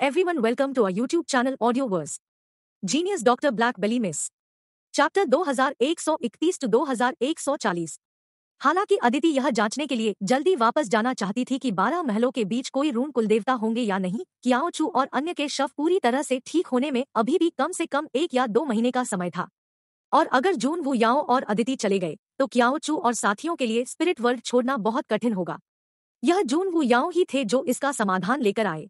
everyone, welcome to our YouTube channel Audioverse. Genius Dr. Black Belly Miss. Chapter 2131 to 2140 हालांकि अदिति यह जांचने के लिए जल्दी वापस जाना चाहती थी कि बारह महलों के बीच कोई रून कुलदेवता होंगे या नहीं कियाओ और अन्य के शव पूरी तरह से ठीक होने में अभी भी कम से कम एक या दो महीने का समय था और अगर जून वु याओ और अदिति चले गए तो कियाओ चू और साथियों के लिए स्पिरिट वर्ल्ड छोड़ना बहुत कठिन होगा यह जून वु याओ ही थे जो इसका समाधान लेकर आए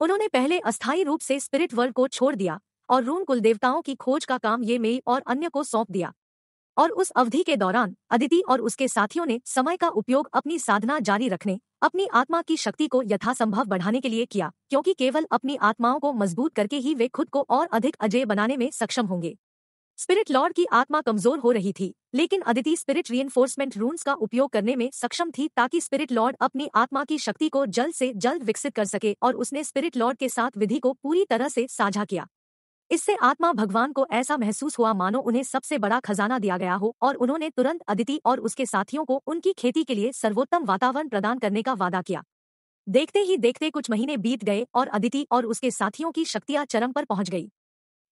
उन्होंने पहले अस्थायी रूप से स्पिरिट वर्ल्ड को छोड़ दिया और रून कुल देवताओं की खोज का काम ये मेई और अन्य को सौंप दिया और उस अवधि के दौरान अदिति और उसके साथियों ने समय का उपयोग अपनी साधना जारी रखने अपनी आत्मा की शक्ति को यथासंभव बढ़ाने के लिए किया क्योंकि केवल अपनी आत्माओं को मजबूत करके ही वे खुद को और अधिक अजय बनाने में सक्षम होंगे स्पिरिट लॉर्ड की आत्मा कमजोर हो रही थी लेकिन अदिति स्पिरिट एनफोर्समेंट रूल्स का उपयोग करने में सक्षम थी ताकि स्पिरिट लॉर्ड अपनी आत्मा की शक्ति को जल्द से जल्द विकसित कर सके और उसने स्पिरिट लॉर्ड के साथ विधि को पूरी तरह से साझा किया इससे आत्मा भगवान को ऐसा महसूस हुआ मानो उन्हें सबसे बड़ा खजाना दिया गया हो और उन्होंने तुरंत अदिति और उसके साथियों को उनकी खेती के लिए सर्वोत्तम वातावरण प्रदान करने का वादा किया देखते ही देखते कुछ महीने बीत गए और अदिति और उसके साथियों की शक्तियां चरम पर पहुंच गई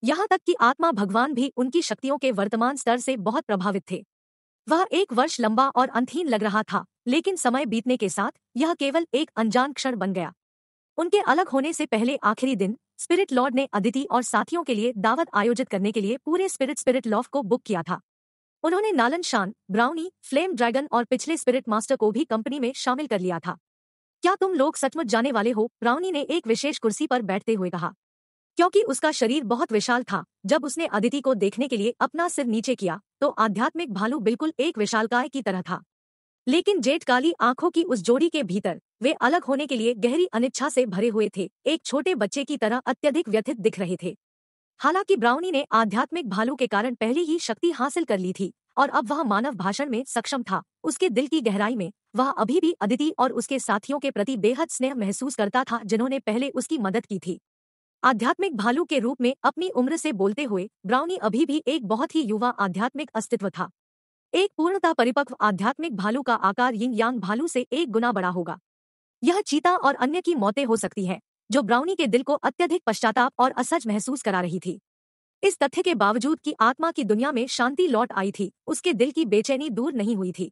यहाँ तक कि आत्मा भगवान भी उनकी शक्तियों के वर्तमान स्तर से बहुत प्रभावित थे वह एक वर्ष लंबा और अंतहीन लग रहा था लेकिन समय बीतने के साथ यह केवल एक अनजान क्षण बन गया उनके अलग होने से पहले आखिरी दिन स्पिरिट लॉर्ड ने अदिति और साथियों के लिए दावत आयोजित करने के लिए पूरे स्पिरिट स्पिरिट लॉफ को बुक किया था उन्होंने नालन शान ब्राउनी फ्लेम ड्रैगन और पिछले स्पिरिट मास्टर को भी कंपनी में शामिल कर लिया था क्या तुम लोग सचमुच जाने वाले हो ब्राउनी ने एक विशेष कुर्सी पर बैठते हुए कहा क्योंकि उसका शरीर बहुत विशाल था जब उसने अदिति को देखने के लिए अपना सिर नीचे किया तो आध्यात्मिक भालू बिल्कुल एक विशालकाय की तरह था लेकिन जेठ काली आंखों की उस जोड़ी के भीतर वे अलग होने के लिए गहरी अनिच्छा से भरे हुए थे एक छोटे बच्चे की तरह अत्यधिक व्यथित दिख रहे थे हालांकि ब्राउनी ने आध्यात्मिक भालू के कारण पहले ही शक्ति हासिल कर ली थी और अब वह मानव भाषण में सक्षम था उसके दिल की गहराई में वह अभी भी अदिति और उसके साथियों के प्रति बेहद स्नेह महसूस करता था जिन्होंने पहले उसकी मदद की थी आध्यात्मिक भालू के रूप में अपनी उम्र से बोलते हुए ब्राउनी अभी भी एक बहुत ही युवा आध्यात्मिक अस्तित्व था एक पूर्णता परिपक्व आध्यात्मिक भालू का आकार यिंग यांग भालू से एक गुना बड़ा होगा यह चीता और अन्य की मौतें हो सकती हैं जो ब्राउनी के दिल को अत्यधिक पश्चाताप और असहज महसूस करा रही थी इस तथ्य के बावजूद कि आत्मा की दुनिया में शांति लौट आई थी उसके दिल की बेचैनी दूर नहीं हुई थी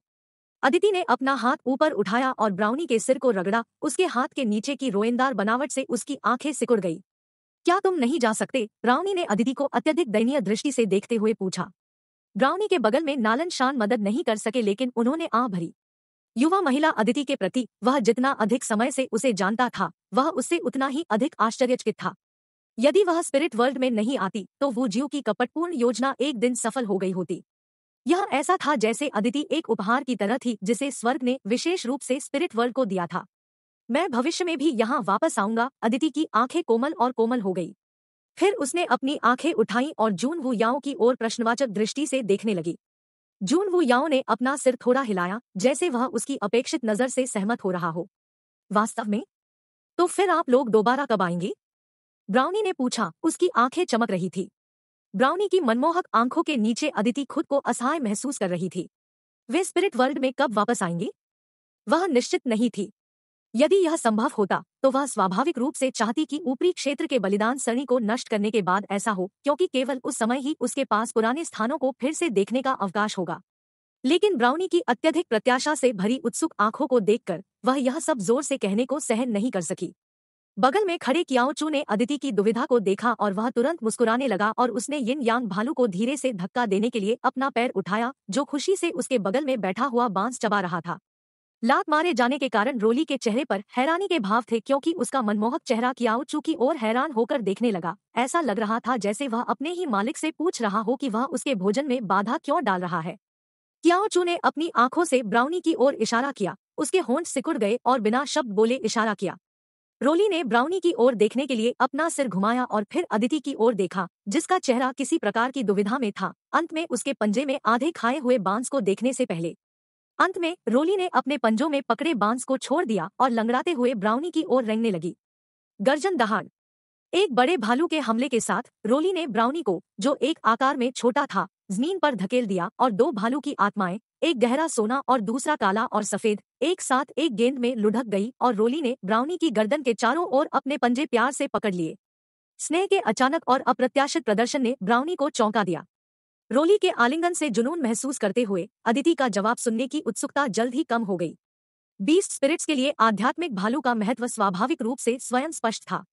अदिति ने अपना हाथ ऊपर उठाया और ब्राउनी के सिर को रगड़ा उसके हाथ के नीचे की रोइंदार बनावट से उसकी आंखें सिकुड़ गई क्या तुम नहीं जा सकते रावणी ने अदिति को अत्यधिक दयनीय दृष्टि से देखते हुए पूछा रावणी के बगल में नालन शान मदद नहीं कर सके लेकिन उन्होंने आ भरी युवा महिला अदिति के प्रति वह जितना अधिक समय से उसे जानता था वह उससे उतना ही अधिक आश्चर्यचकित था यदि वह स्पिरिट वर्ल्ड में नहीं आती तो वो जीव की कपटपूर्ण योजना एक दिन सफल हो गई होती यह ऐसा था जैसे अदिति एक उपहार की तरह थी जिसे स्वर्ग ने विशेष रूप से स्पिरिट वर्ल्ड को दिया था मैं भविष्य में भी यहाँ वापस आऊंगा अदिति की आंखें कोमल और कोमल हो गई फिर उसने अपनी आंखें उठाई और जून वु याओ की ओर प्रश्नवाचक दृष्टि से देखने लगी जून वु याओ ने अपना सिर थोड़ा हिलाया जैसे वह उसकी अपेक्षित नजर से सहमत हो रहा हो वास्तव में तो फिर आप लोग दोबारा कब आएंगे ब्राउनी ने पूछा उसकी आंखें चमक रही थी ब्राउनी की मनमोहक आंखों के नीचे अदिति खुद को असहाय महसूस कर रही थी वे स्पिरिट वर्ल्ड में कब वापस आएंगे वह निश्चित नहीं थी यदि यह संभव होता तो वह स्वाभाविक रूप से चाहती कि ऊपरी क्षेत्र के बलिदान सरणी को नष्ट करने के बाद ऐसा हो क्योंकि केवल उस समय ही उसके पास पुराने स्थानों को फिर से देखने का अवकाश होगा लेकिन ब्राउनी की अत्यधिक प्रत्याशा से भरी उत्सुक आंखों को देखकर वह यह सब जोर से कहने को सहन नहीं कर सकी बगल में खड़े कियाओचू ने अदिति की दुविधा को देखा और वह तुरंत मुस्कुराने लगा और उसने यिन यांग भालू को धीरे से धक्का देने के लिए अपना पैर उठाया जो खुशी से उसके बगल में बैठा हुआ बांस चबा रहा था लात मारे जाने के कारण रोली के चेहरे पर हैरानी के भाव थे क्योंकि उसका मनमोहक चेहरा किया की और हैरान होकर देखने लगा ऐसा लग रहा था जैसे वह अपने ही मालिक से पूछ रहा हो कि वह उसके भोजन में बाधा क्यों डाल रहा है क्याओचू ने अपनी आंखों से ब्राउनी की ओर इशारा किया उसके होंठ सिकुड़ गए और बिना शब्द बोले इशारा किया रोली ने ब्राउनी की ओर देखने के लिए अपना सिर घुमाया और फिर अदिति की ओर देखा जिसका चेहरा किसी प्रकार की दुविधा में था अंत में उसके पंजे में आधे खाए हुए बांस को देखने से पहले अंत में रोली ने अपने पंजों में पकड़े बांस को छोड़ दिया और लंगड़ाते हुए ब्राउनी की ओर रेंगने लगी गर्जन दहाड़ एक बड़े भालू के हमले के साथ रोली ने ब्राउनी को जो एक आकार में छोटा था जमीन पर धकेल दिया और दो भालू की आत्माएं एक गहरा सोना और दूसरा काला और सफेद एक साथ एक गेंद में लुढ़क गई और रोली ने ब्राउनी की गर्दन के चारों ओर अपने पंजे प्यार से पकड़ लिए स्नेह के अचानक और अप्रत्याशित प्रदर्शन ने ब्राउनी को चौंका दिया रोली के आलिंगन से जुनून महसूस करते हुए अदिति का जवाब सुनने की उत्सुकता जल्द ही कम हो गई बीस स्पिरिट्स के लिए आध्यात्मिक भालू का महत्व स्वाभाविक रूप से स्वयं स्पष्ट था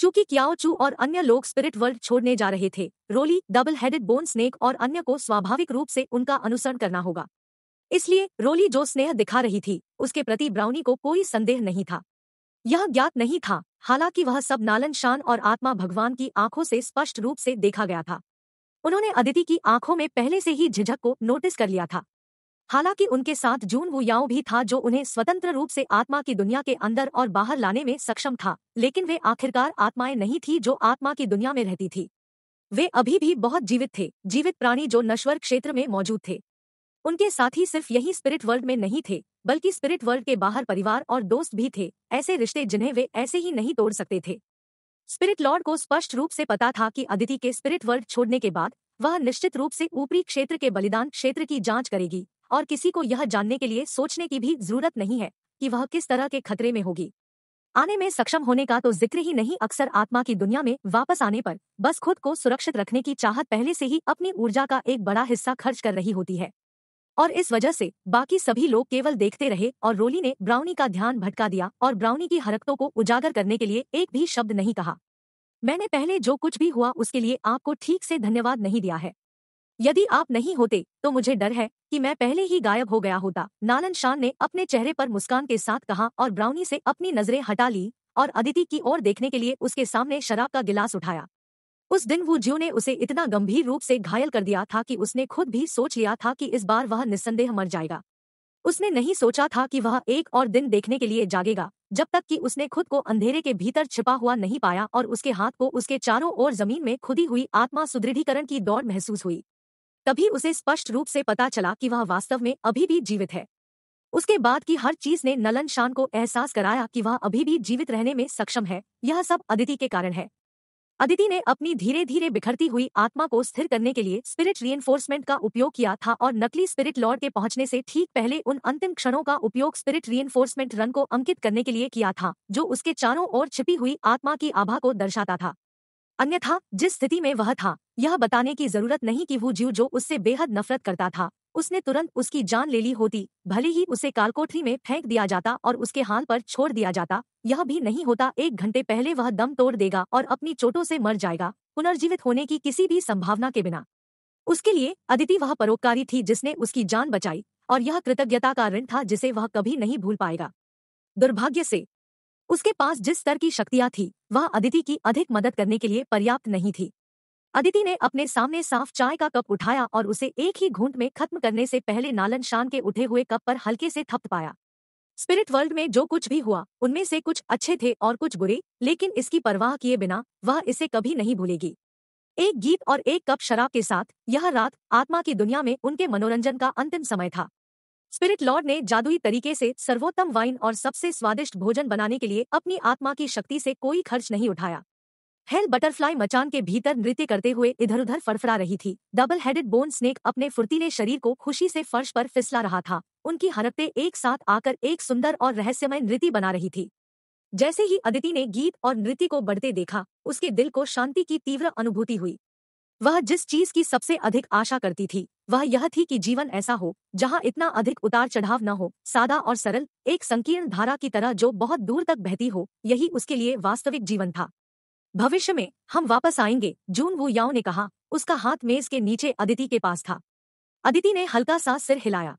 चूंकि क्याओचू और अन्य लोग स्पिरिट वर्ल्ड छोड़ने जा रहे थे रोली डबल हेडेड बोन स्नेक और अन्य को स्वाभाविक रूप से उनका अनुसरण करना होगा इसलिए रोली जो स्नेह दिखा रही थी उसके प्रति ब्राउनी को कोई संदेह नहीं था यह ज्ञात नहीं था हालांकि वह सब नालन शान और आत्मा भगवान की आंखों से स्पष्ट रूप से देखा गया था उन्होंने अदिति की आंखों में पहले से ही झिझक को नोटिस कर लिया था हालांकि उनके साथ जून याओ भी था जो उन्हें स्वतंत्र रूप से आत्मा की दुनिया के अंदर और बाहर लाने में सक्षम था लेकिन वे आखिरकार आत्माएं नहीं थी जो आत्मा की दुनिया में रहती थी वे अभी भी बहुत जीवित थे जीवित प्राणी जो नश्वर क्षेत्र में मौजूद थे उनके साथी सिर्फ यही स्पिरिट वर्ल्ड में नहीं थे बल्कि स्पिरिट वर्ल्ड के बाहर परिवार और दोस्त भी थे ऐसे रिश्ते जिन्हें वे ऐसे ही नहीं तोड़ सकते थे स्पिरिट लॉर्ड को स्पष्ट रूप से पता था कि अदिति के स्पिरिट वर्ल्ड छोड़ने के बाद वह निश्चित रूप से ऊपरी क्षेत्र के बलिदान क्षेत्र की जांच करेगी और किसी को यह जानने के लिए सोचने की भी जरूरत नहीं है कि वह किस तरह के खतरे में होगी आने में सक्षम होने का तो जिक्र ही नहीं अक्सर आत्मा की दुनिया में वापस आने पर बस खुद को सुरक्षित रखने की चाहत पहले से ही अपनी ऊर्जा का एक बड़ा हिस्सा खर्च कर रही होती है और इस वजह से बाकी सभी लोग केवल देखते रहे और रोली ने ब्राउनी का ध्यान भटका दिया और ब्राउनी की हरकतों को उजागर करने के लिए एक भी शब्द नहीं कहा मैंने पहले जो कुछ भी हुआ उसके लिए आपको ठीक से धन्यवाद नहीं दिया है यदि आप नहीं होते तो मुझे डर है कि मैं पहले ही गायब हो गया होता नालन शान ने अपने चेहरे पर मुस्कान के साथ कहा और ब्राउनी से अपनी नजरें हटा ली और अदिति की ओर देखने के लिए उसके सामने शराब का गिलास उठाया उस दिन वो जियो ने उसे इतना गंभीर रूप से घायल कर दिया था कि उसने खुद भी सोच लिया था कि इस बार वह निस्संदेह मर जाएगा उसने नहीं सोचा था कि वह एक और दिन देखने के लिए जागेगा जब तक कि उसने खुद को अंधेरे के भीतर छिपा हुआ नहीं पाया और उसके हाथ को उसके चारों ओर जमीन में खुदी हुई आत्मा सुदृढ़ीकरण की दौड़ महसूस हुई तभी उसे स्पष्ट रूप से पता चला कि वह वास्तव में अभी भी जीवित है उसके बाद की हर चीज ने नलन शान को एहसास कराया कि वह अभी भी जीवित रहने में सक्षम है यह सब अदिति के कारण है अदिति ने अपनी धीरे धीरे बिखरती हुई आत्मा को स्थिर करने के लिए स्पिरिट री का उपयोग किया था और नकली स्पिरिट लॉर्ड के पहुंचने से ठीक पहले उन अंतिम क्षणों का उपयोग स्पिरिट री रन को अंकित करने के लिए किया था जो उसके चारों ओर छिपी हुई आत्मा की आभा को दर्शाता था अन्यथा जिस स्थिति में वह था यह बताने की जरूरत नहीं कि वो जीव जो उससे बेहद नफरत करता था उसने तुरंत उसकी जान ले ली होती भले ही उसे कालकोठरी में फेंक दिया जाता और उसके हाथ पर छोड़ दिया जाता यह भी नहीं होता एक घंटे पहले वह दम तोड़ देगा और अपनी चोटों से मर जाएगा पुनर्जीवित होने की किसी भी संभावना के बिना उसके लिए अदिति वह परोपकारी थी जिसने उसकी जान बचाई और यह कृतज्ञता का ऋण था जिसे वह कभी नहीं भूल पाएगा दुर्भाग्य से उसके पास जिस स्तर की शक्तियां थी वह अदिति की अधिक मदद करने के लिए पर्याप्त नहीं थी अदिति ने अपने सामने साफ चाय का कप उठाया और उसे एक ही घूंट में खत्म करने से पहले नालन शान के उठे हुए कप पर हल्के से थप पाया स्पिरिट वर्ल्ड में जो कुछ भी हुआ उनमें से कुछ अच्छे थे और कुछ बुरे लेकिन इसकी परवाह किए बिना वह इसे कभी नहीं भूलेगी एक गीत और एक कप शराब के साथ यह रात आत्मा की दुनिया में उनके मनोरंजन का अंतिम समय था स्पिरिट लॉर्ड ने जादुई तरीके से सर्वोत्तम वाइन और सबसे स्वादिष्ट भोजन बनाने के लिए अपनी आत्मा की शक्ति से कोई खर्च नहीं उठाया हेल बटरफ्लाई मचान के भीतर नृत्य करते हुए इधर उधर फड़फड़ा रही थी डबल हेडेड बोन स्नेक अपने फुर्तीले शरीर को खुशी से फर्श पर फिसला रहा था उनकी हरकतें एक साथ आकर एक सुंदर और रहस्यमय नृत्य बना रही थी जैसे ही अदिति ने गीत और नृत्य को बढ़ते देखा उसके दिल को शांति की तीव्र अनुभूति हुई वह जिस चीज की सबसे अधिक आशा करती थी वह यह थी कि जीवन ऐसा हो जहां इतना अधिक उतार चढ़ाव न हो सादा और सरल एक संकीर्ण धारा की तरह जो बहुत दूर तक बहती हो यही उसके लिए वास्तविक जीवन था भविष्य में हम वापस आएंगे जून वो याओ ने कहा उसका हाथ मेज के नीचे अदिति के पास था अदिति ने हल्का सा सिर हिलाया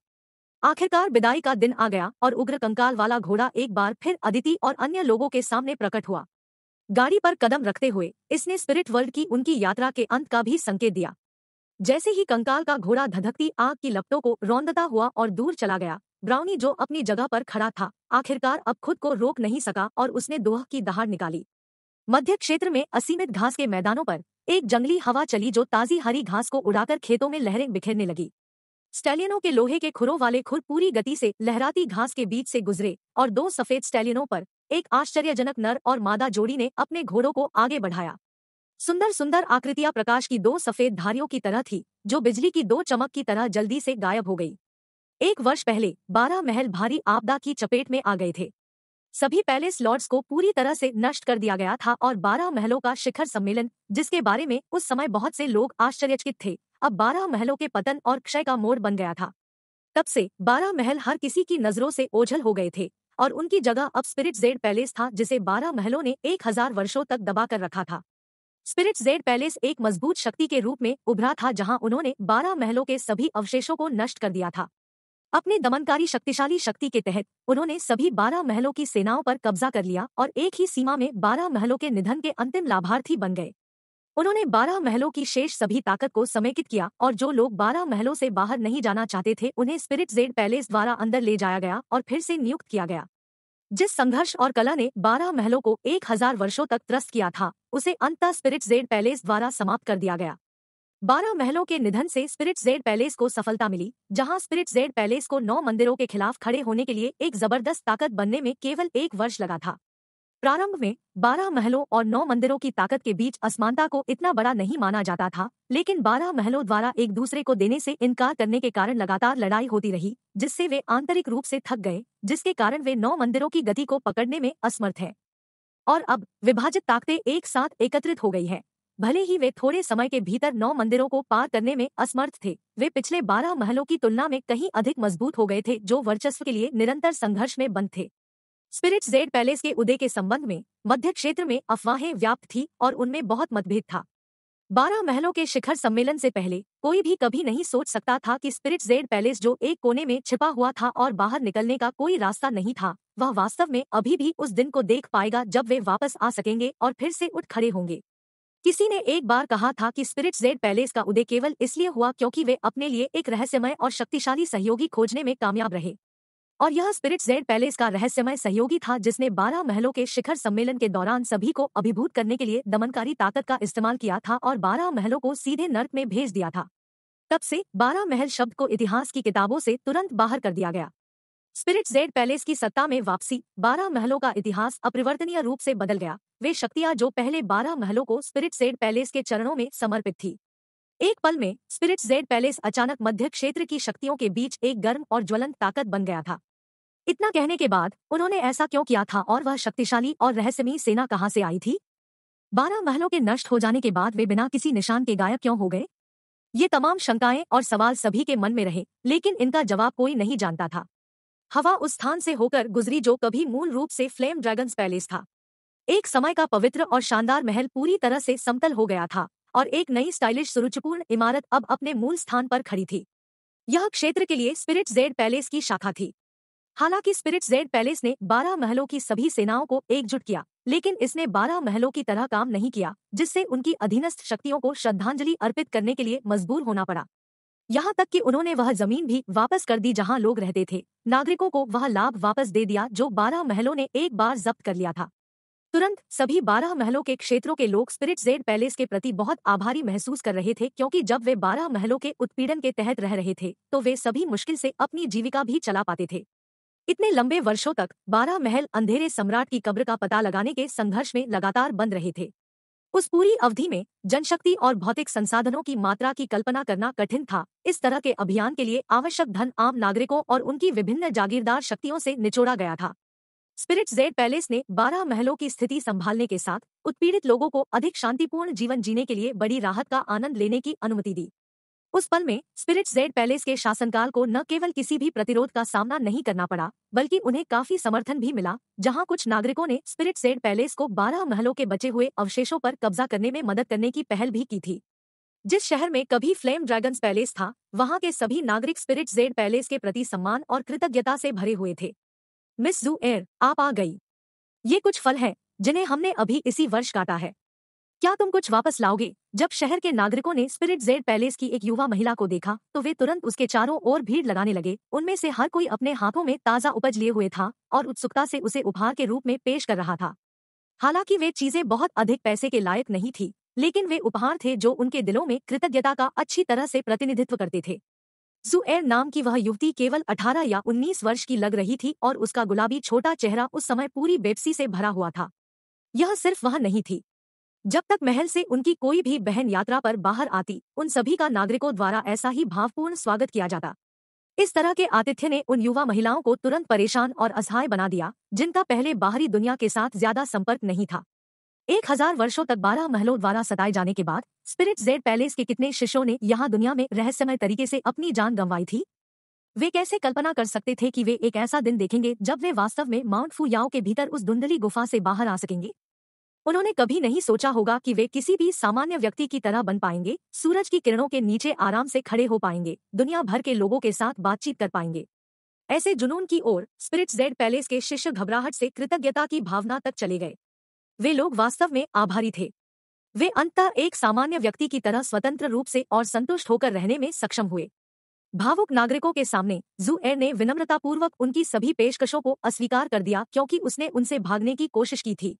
आखिरकार विदाई का दिन आ गया और उग्र कंकाल वाला घोड़ा एक बार फिर अदिति और अन्य लोगों के सामने प्रकट हुआ गाड़ी पर कदम रखते हुए इसने स्पिरिट वर्ल्ड की उनकी यात्रा के अंत का भी संकेत दिया जैसे ही कंकाल का घोड़ा धधकती आग की लपटों को रौंदता हुआ और दूर चला गया ब्राउनी जो अपनी जगह पर खड़ा था आखिरकार अब खुद को रोक नहीं सका और उसने दोह की दहाड़ निकाली मध्य क्षेत्र में असीमित घास के मैदानों पर एक जंगली हवा चली जो ताजी हरी घास को उड़ाकर खेतों में लहरें बिखेरने लगी स्टैलियनों के लोहे के खुरों वाले खुर पूरी गति से लहराती घास के बीच से गुजरे और दो सफेद स्टैलियनों पर एक आश्चर्यजनक नर और मादा जोड़ी ने अपने घोड़ों को आगे बढ़ाया सुंदर सुंदर आकृतियां प्रकाश की दो सफेद धारियों की तरह थी जो बिजली की दो चमक की तरह जल्दी से गायब हो गई एक वर्ष पहले बारह महल भारी आपदा की चपेट में आ गए थे सभी पैलेस लॉर्ड्स को पूरी तरह से नष्ट कर दिया गया था और बारह महलों का शिखर सम्मेलन जिसके बारे में उस समय बहुत से लोग आश्चर्यचकित थे अब बारह महलों के पतन और क्षय का मोड़ बन गया था तब से बारह महल हर किसी की नजरों से ओझल हो गए थे और उनकी जगह अब स्पिरिट जेड पैलेस था जिसे बारह महलों ने एक हजार वर्षों तक दबा कर रखा था स्पिरिट जेड पैलेस एक मजबूत शक्ति के रूप में उभरा था जहां उन्होंने बारह महलों के सभी अवशेषों को नष्ट कर दिया था अपने दमनकारी शक्तिशाली शक्ति के तहत उन्होंने सभी बारह महलों की सेनाओं पर कब्जा कर लिया और एक ही सीमा में बारह महलों के निधन के अंतिम लाभार्थी बन गए उन्होंने बारह महलों की शेष सभी ताकत को समेकित किया और जो लोग बारह महलों से बाहर नहीं जाना चाहते थे उन्हें स्पिरिट जेड पैलेस द्वारा अंदर ले जाया गया और फिर से नियुक्त किया गया जिस संघर्ष और कला ने बारह महलों को एक हजार वर्षों तक त्रस्त किया था उसे अंत स्पिरिट जेड पैलेस द्वारा समाप्त कर दिया गया बारह महलों के निधन से स्पिरिट जेड पैलेस को सफलता मिली जहाँ स्पिरिट जेड पैलेस को नौ मंदिरों के खिलाफ खड़े होने के लिए एक जबरदस्त ताकत बनने में केवल एक वर्ष लगा था प्रारंभ में बारह महलों और नौ मंदिरों की ताकत के बीच असमानता को इतना बड़ा नहीं माना जाता था लेकिन बारह महलों द्वारा एक दूसरे को देने से इनकार करने के कारण लगातार लड़ाई होती रही जिससे वे आंतरिक रूप से थक गए जिसके कारण वे नौ मंदिरों की गति को पकड़ने में असमर्थ हैं और अब विभाजित ताकतें एक साथ एकत्रित हो गई हैं भले ही वे थोड़े समय के भीतर नौ मंदिरों को पार करने में असमर्थ थे वे पिछले बारह महलों की तुलना में कहीं अधिक मजबूत हो गए थे जो वर्चस्व के लिए निरंतर संघर्ष में बंद थे स्पिरिट जेड पैलेस के उदय के संबंध में मध्य क्षेत्र में अफवाहें व्याप्त थी और उनमें बहुत मतभेद था बारह महलों के शिखर सम्मेलन से पहले कोई भी कभी नहीं सोच सकता था कि स्पिरिट जेड पैलेस जो एक कोने में छिपा हुआ था और बाहर निकलने का कोई रास्ता नहीं था वह वास्तव में अभी भी उस दिन को देख पाएगा जब वे वापस आ सकेंगे और फिर से उठ खड़े होंगे किसी ने एक बार कहा था कि स्पिरिट जेड पैलेस का उदय केवल इसलिए हुआ क्योंकि वे अपने लिए एक रहस्यमय और शक्तिशाली सहयोगी खोजने में कामयाब रहे और यह स्पिरिट जेड पैलेस का रहस्यमय सहयोगी था जिसने 12 महलों के शिखर सम्मेलन के दौरान सभी को अभिभूत करने के लिए दमनकारी ताकत का इस्तेमाल किया था और 12 महलों को सीधे नर्क में भेज दिया था तब से 12 महल शब्द को इतिहास की किताबों से तुरंत बाहर कर दिया गया स्पिरिट जेड पैलेस की सत्ता में वापसी बारह महलों का इतिहास अपरिवर्तनीय रूप से बदल गया वे शक्तियां जो पहले बारह महलों को स्पिरिट जेड पैलेस के चरणों में समर्पित थी एक पल में स्पिरिट जेड पैलेस अचानक मध्य क्षेत्र की शक्तियों के बीच एक गर्म और ज्वलंत ताकत बन गया था इतना कहने के बाद उन्होंने ऐसा क्यों किया था और वह शक्तिशाली और रहस्यमी सेना कहाँ से आई थी बारह महलों के नष्ट हो जाने के बाद वे बिना किसी निशान के गायब क्यों हो गए ये तमाम शंकाएं और सवाल सभी के मन में रहे लेकिन इनका जवाब कोई नहीं जानता था हवा उस स्थान से होकर गुजरी जो कभी मूल रूप से फ्लेम ड्रैगन्स पैलेस था एक समय का पवित्र और शानदार महल पूरी तरह से समतल हो गया था और एक नई स्टाइलिश सुरुचिपूर्ण इमारत अब अपने मूल स्थान पर खड़ी थी यह क्षेत्र के लिए स्पिरिट जेड पैलेस की शाखा थी हालांकि स्पिरिट जेड पैलेस ने 12 महलों की सभी सेनाओं को एकजुट किया लेकिन इसने 12 महलों की तरह काम नहीं किया जिससे उनकी अधीनस्थ शक्तियों को श्रद्धांजलि अर्पित करने के लिए मजबूर होना पड़ा यहाँ तक कि उन्होंने वह जमीन भी वापस कर दी जहाँ लोग रहते थे नागरिकों को वह लाभ वापस दे दिया जो बारह महलों ने एक बार जब्त कर लिया था तुरंत सभी बारह महलों के क्षेत्रों के लोग स्पिरिट जेड पैलेस के प्रति बहुत आभारी महसूस कर रहे थे क्योंकि जब वे बारह महलों के उत्पीड़न के तहत रह रहे थे तो वे सभी मुश्किल से अपनी जीविका भी चला पाते थे इतने लंबे वर्षों तक बारह महल अंधेरे सम्राट की कब्र का पता लगाने के संघर्ष में लगातार बन रहे थे उस पूरी अवधि में जनशक्ति और भौतिक संसाधनों की मात्रा की कल्पना करना कठिन था इस तरह के अभियान के लिए आवश्यक धन आम नागरिकों और उनकी विभिन्न जागीरदार शक्तियों से निचोड़ा गया था स्पिरिट जेड पैलेस ने 12 महलों की स्थिति संभालने के साथ उत्पीड़ित लोगों को अधिक शांतिपूर्ण जीवन जीने के लिए बड़ी राहत का आनंद लेने की अनुमति दी उस पल में स्पिरिट जेड पैलेस के शासनकाल को न केवल किसी भी प्रतिरोध का सामना नहीं करना पड़ा बल्कि उन्हें काफी समर्थन भी मिला जहां कुछ नागरिकों ने स्पिरिट जेड पैलेस को 12 महलों के बचे हुए अवशेषों पर कब्जा करने में मदद करने की पहल भी की थी जिस शहर में कभी फ्लेम ड्रैगन्स पैलेस था वहां के सभी नागरिक स्पिरिट जेड पैलेस के प्रति सम्मान और कृतज्ञता से भरे हुए थे मिस जू एयर आप आ गई ये कुछ फल हैं जिन्हें हमने अभी इसी वर्ष काटा है क्या तुम कुछ वापस लाओगे जब शहर के नागरिकों ने स्पिरिट जेड पैलेस की एक युवा महिला को देखा तो वे तुरंत उसके चारों ओर भीड़ लगाने लगे उनमें से हर कोई अपने हाथों में ताजा उपज लिए हुए था और उत्सुकता से उसे उपहार के रूप में पेश कर रहा था हालांकि वे चीजें बहुत अधिक पैसे के लायक नहीं थी लेकिन वे उपहार थे जो उनके दिलों में कृतज्ञता का अच्छी तरह से प्रतिनिधित्व करते थे एर नाम की वह युवती केवल 18 या 19 वर्ष की लग रही थी और उसका गुलाबी छोटा चेहरा उस समय पूरी बेपसी से भरा हुआ था यह सिर्फ वह नहीं थी जब तक महल से उनकी कोई भी बहन यात्रा पर बाहर आती उन सभी का नागरिकों द्वारा ऐसा ही भावपूर्ण स्वागत किया जाता इस तरह के आतिथ्य ने उन युवा महिलाओं को तुरंत परेशान और असहाय बना दिया जिनका पहले बाहरी दुनिया के साथ ज्यादा संपर्क नहीं था एक हजार वर्षो तक बारह महलों द्वारा सताए जाने के बाद स्पिरिट जेड पैलेस के कितने शिष्यों ने यहाँ दुनिया में रहस्यमय तरीके से अपनी जान गंवाई थी वे कैसे कल्पना कर सकते थे कि वे एक ऐसा दिन देखेंगे जब वे वास्तव में माउंट फूयाओ के भीतर उस धुंधली गुफा से बाहर आ सकेंगे उन्होंने कभी नहीं सोचा होगा कि वे किसी भी सामान्य व्यक्ति की तरह बन पाएंगे सूरज की किरणों के नीचे आराम से खड़े हो पाएंगे दुनिया भर के लोगों के साथ बातचीत कर पाएंगे ऐसे जुनून की ओर स्पिरिट जेड पैलेस के शिष्य घबराहट से कृतज्ञता की भावना तक चले गए वे लोग वास्तव में आभारी थे वे अंततः एक सामान्य व्यक्ति की तरह स्वतंत्र रूप से और संतुष्ट होकर रहने में सक्षम हुए भावुक नागरिकों के सामने जू एयर ने विनम्रतापूर्वक उनकी सभी पेशकशों को अस्वीकार कर दिया क्योंकि उसने उनसे भागने की कोशिश की थी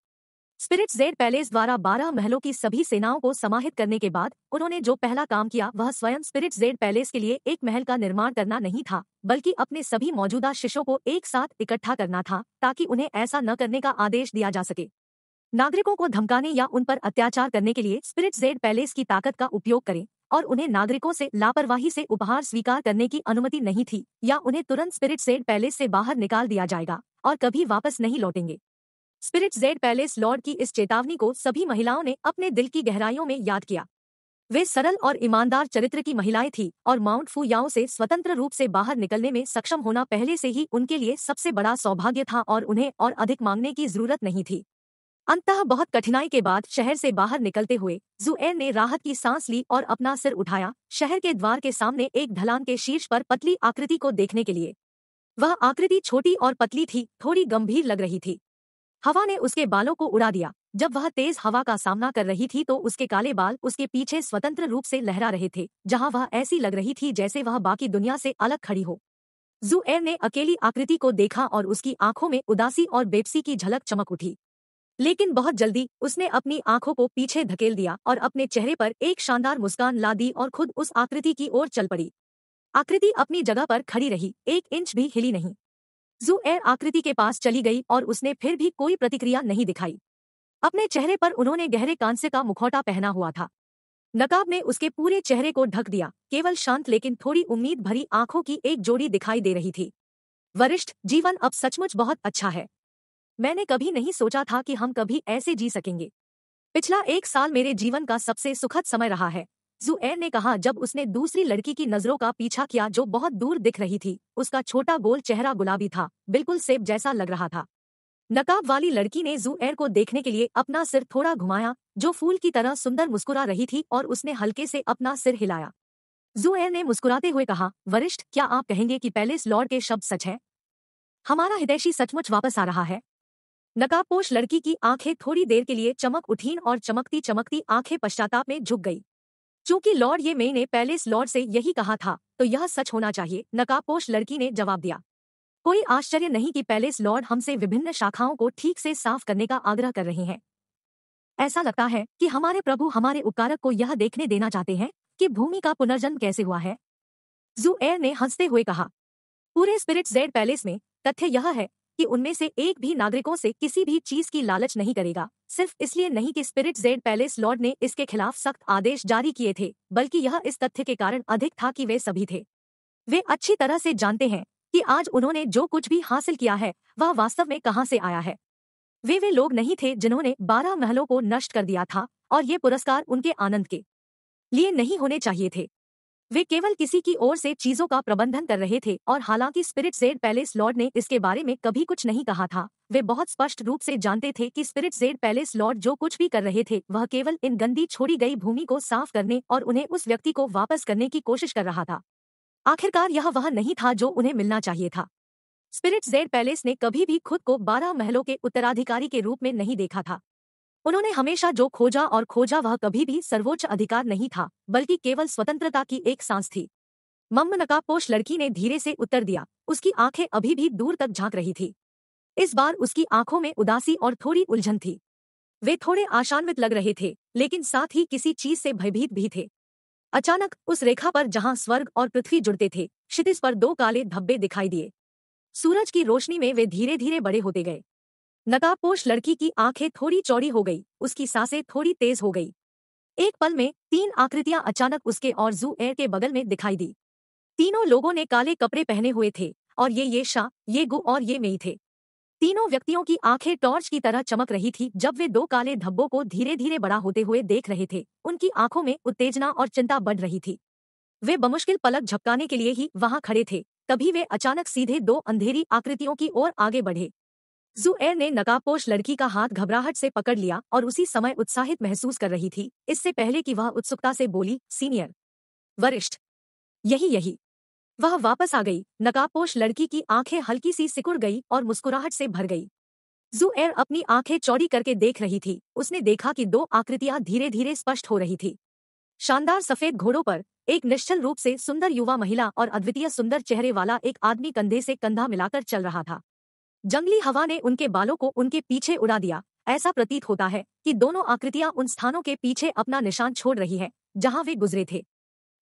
स्पिरिट जेड पैलेस द्वारा बारह महलों की सभी सेनाओं को समाहित करने के बाद उन्होंने जो पहला काम किया वह स्वयं स्पिरिट जेड पैलेस के लिए एक महल का निर्माण करना नहीं था बल्कि अपने सभी मौजूदा शिष्यों को एक साथ इकट्ठा करना था ताकि उन्हें ऐसा न करने का आदेश दिया जा सके नागरिकों को धमकाने या उन पर अत्याचार करने के लिए स्पिरिट जेड पैलेस की ताकत का उपयोग करें और उन्हें नागरिकों से लापरवाही से उपहार स्वीकार करने की अनुमति नहीं थी या उन्हें तुरंत स्पिरिट जेड पैलेस से बाहर निकाल दिया जाएगा और कभी वापस नहीं लौटेंगे स्पिरिट जेड पैलेस लॉर्ड की इस चेतावनी को सभी महिलाओं ने अपने दिल की गहराइयों में याद किया वे सरल और ईमानदार चरित्र की महिलाएं थीं और माउंट फूयाओ से स्वतंत्र रूप से बाहर निकलने में सक्षम होना पहले से ही उनके लिए सबसे बड़ा सौभाग्य था और उन्हें और अधिक मांगने की जरूरत नहीं थी अंततः बहुत कठिनाई के बाद शहर से बाहर निकलते हुए जुएर ने राहत की सांस ली और अपना सिर उठाया शहर के द्वार के सामने एक ढलान के शीर्ष पर पतली आकृति को देखने के लिए वह आकृति छोटी और पतली थी थोड़ी गंभीर लग रही थी हवा ने उसके बालों को उड़ा दिया जब वह तेज हवा का सामना कर रही थी तो उसके काले बाल उसके पीछे स्वतंत्र रूप से लहरा रहे थे जहां वह ऐसी लग रही थी जैसे वह बाकी दुनिया से अलग खड़ी हो जुएर ने अकेली आकृति को देखा और उसकी आंखों में उदासी और बेपसी की झलक चमक उठी लेकिन बहुत जल्दी उसने अपनी आंखों को पीछे धकेल दिया और अपने चेहरे पर एक शानदार मुस्कान ला दी और खुद उस आकृति की ओर चल पड़ी आकृति अपनी जगह पर खड़ी रही एक इंच भी हिली नहीं जू एयर आकृति के पास चली गई और उसने फिर भी कोई प्रतिक्रिया नहीं दिखाई अपने चेहरे पर उन्होंने गहरे कांसे का मुखौटा पहना हुआ था नकाब ने उसके पूरे चेहरे को ढक दिया केवल शांत लेकिन थोड़ी उम्मीद भरी आंखों की एक जोड़ी दिखाई दे रही थी वरिष्ठ जीवन अब सचमुच बहुत अच्छा है मैंने कभी नहीं सोचा था कि हम कभी ऐसे जी सकेंगे पिछला एक साल मेरे जीवन का सबसे सुखद समय रहा है जू एन ने कहा जब उसने दूसरी लड़की की नजरों का पीछा किया जो बहुत दूर दिख रही थी उसका छोटा गोल चेहरा गुलाबी था बिल्कुल सेब जैसा लग रहा था नकाब वाली लड़की ने जू एर को देखने के लिए अपना सिर थोड़ा घुमाया जो फूल की तरह सुंदर मुस्कुरा रही थी और उसने हल्के से अपना सिर हिलाया जू एर ने मुस्कुराते हुए कहा वरिष्ठ क्या आप कहेंगे कि पैलेस लॉर्ड के शब्द सच है हमारा हितैषी सचमुच वापस आ रहा है नकाबपोश लड़की की आंखें थोड़ी देर के लिए चमक उठीं और चमकती चमकती आंखें पश्चाताप में झुक गई चूंकि लॉर्ड ये मैंने पैलेस लॉर्ड से यही कहा था तो यह सच होना चाहिए नकाबपोश लड़की ने जवाब दिया कोई आश्चर्य नहीं कि पैलेस लॉर्ड हमसे विभिन्न शाखाओं को ठीक से साफ करने का आग्रह कर रहे हैं ऐसा लगता है कि हमारे प्रभु हमारे उपकारक को यह देखने देना चाहते हैं कि भूमि का पुनर्जन्म कैसे हुआ है जू एयर ने हंसते हुए कहा पूरे स्पिरिट जेड पैलेस में तथ्य यह है कि उनमें से एक भी नागरिकों से किसी भी चीज की लालच नहीं करेगा सिर्फ इसलिए नहीं कि स्पिरिट जेड पैलेस लॉर्ड ने इसके खिलाफ सख्त आदेश जारी किए थे बल्कि यह इस तथ्य के कारण अधिक था कि वे सभी थे वे अच्छी तरह से जानते हैं कि आज उन्होंने जो कुछ भी हासिल किया है वह वास्तव में कहाँ से आया है वे वे लोग नहीं थे जिन्होंने बारह महलों को नष्ट कर दिया था और ये पुरस्कार उनके आनंद के लिए नहीं होने चाहिए थे वे केवल किसी की ओर से चीजों का प्रबंधन कर रहे थे और हालांकि स्पिरिट जेड पैलेस लॉर्ड ने इसके बारे में कभी कुछ नहीं कहा था वे बहुत स्पष्ट रूप से जानते थे कि स्पिरिट जेड पैलेस लॉर्ड जो कुछ भी कर रहे थे वह केवल इन गंदी छोड़ी गई भूमि को साफ करने और उन्हें उस व्यक्ति को वापस करने की कोशिश कर रहा था आखिरकार यह वह नहीं था जो उन्हें मिलना चाहिए था स्पिरिट जेड पैलेस ने कभी भी खुद को बारह महलों के उत्तराधिकारी के रूप में नहीं देखा था उन्होंने हमेशा जो खोजा और खोजा वह कभी भी सर्वोच्च अधिकार नहीं था बल्कि केवल स्वतंत्रता की एक सांस थी मम्म नकापोश लड़की ने धीरे से उत्तर दिया उसकी आंखें अभी भी दूर तक झांक रही थी इस बार उसकी आंखों में उदासी और थोड़ी उलझन थी वे थोड़े आशान्वित लग रहे थे लेकिन साथ ही किसी चीज से भयभीत भी थे अचानक उस रेखा पर जहां स्वर्ग और पृथ्वी जुड़ते थे क्षितिज पर दो काले धब्बे दिखाई दिए सूरज की रोशनी में वे धीरे धीरे बड़े होते गए नकाबपोश लड़की की आंखें थोड़ी चौड़ी हो गई उसकी सांसें थोड़ी तेज हो गई एक पल में तीन आकृतियां अचानक उसके और जू एयर के बगल में दिखाई दी तीनों लोगों ने काले कपड़े पहने हुए थे और ये ये शाह ये गु और ये मेई थे तीनों व्यक्तियों की आंखें टॉर्च की तरह चमक रही थी जब वे दो काले धब्बों को धीरे धीरे बड़ा होते हुए देख रहे थे उनकी आंखों में उत्तेजना और चिंता बढ़ रही थी वे बमुश्किल पलक झपकाने के लिए ही वहां खड़े थे तभी वे अचानक सीधे दो अंधेरी आकृतियों की ओर आगे बढ़े जुएर ने नकाबपोश लड़की का हाथ घबराहट से पकड़ लिया और उसी समय उत्साहित महसूस कर रही थी इससे पहले कि वह उत्सुकता से बोली सीनियर वरिष्ठ यही यही वह वापस आ गई नकाबपोश लड़की की आंखें हल्की सी सिकुड़ गई और मुस्कुराहट से भर गई जुएर अपनी आंखें चौड़ी करके देख रही थी उसने देखा कि दो आकृतियां धीरे धीरे स्पष्ट हो रही थी शानदार सफेद घोड़ों पर एक निश्चल रूप से सुंदर युवा महिला और अद्वितीय सुंदर चेहरे वाला एक आदमी कंधे से कंधा मिलाकर चल रहा था जंगली हवा ने उनके बालों को उनके पीछे उड़ा दिया ऐसा प्रतीत होता है कि दोनों आकृतियां उन स्थानों के पीछे अपना निशान छोड़ रही है जहां वे गुजरे थे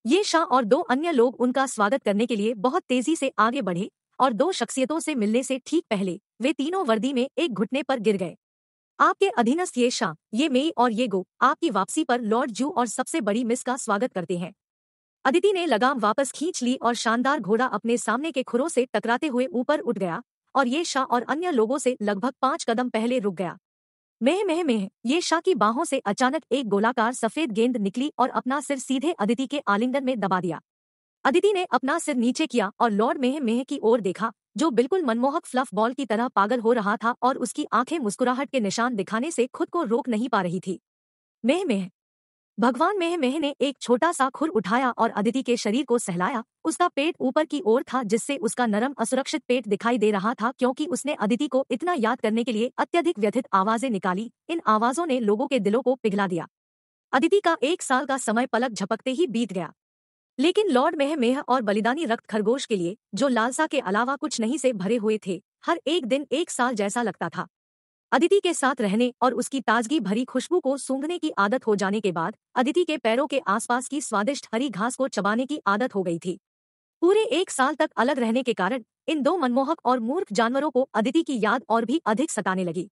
ये शाह और दो अन्य लोग उनका स्वागत करने के लिए बहुत तेजी से आगे बढ़े और दो शख्सियतों से मिलने से ठीक पहले वे तीनों वर्दी में एक घुटने पर गिर गए आपके अधीनस्थ ये शाह ये मेई और ये गो आपकी वापसी पर लॉर्ड जू और सबसे बड़ी मिस का स्वागत करते हैं अदिति ने लगाम वापस खींच ली और शानदार घोड़ा अपने सामने के खुरों से टकराते हुए ऊपर उठ गया और ये शाह और अन्य लोगों से लगभग पांच कदम पहले रुक गया मेह मेह मेह ये शाह की बाहों से अचानक एक गोलाकार सफेद गेंद निकली और अपना सिर सीधे अदिति के आलिंगन में दबा दिया अदिति ने अपना सिर नीचे किया और लॉर्ड मेह मेह की ओर देखा जो बिल्कुल मनमोहक फ्लफ बॉल की तरह पागल हो रहा था और उसकी आंखें मुस्कुराहट के निशान दिखाने से खुद को रोक नहीं पा रही थी मेह मेह भगवान मेह मेह ने एक छोटा सा खुर उठाया और अदिति के शरीर को सहलाया उसका पेट ऊपर की ओर था जिससे उसका नरम असुरक्षित पेट दिखाई दे रहा था क्योंकि उसने अदिति को इतना याद करने के लिए अत्यधिक व्यथित आवाजें निकाली इन आवाजों ने लोगों के दिलों को पिघला दिया अदिति का एक साल का समय पलक झपकते ही बीत गया लेकिन लॉर्ड मेह मेह और बलिदानी रक्त खरगोश के लिए जो लालसा के अलावा कुछ नहीं से भरे हुए थे हर एक दिन एक साल जैसा लगता था अदिति के साथ रहने और उसकी ताजगी भरी खुशबू को सूंघने की आदत हो जाने के बाद अदिति के पैरों के आसपास की स्वादिष्ट हरी घास को चबाने की आदत हो गई थी पूरे एक साल तक अलग रहने के कारण इन दो मनमोहक और मूर्ख जानवरों को अदिति की याद और भी अधिक सताने लगी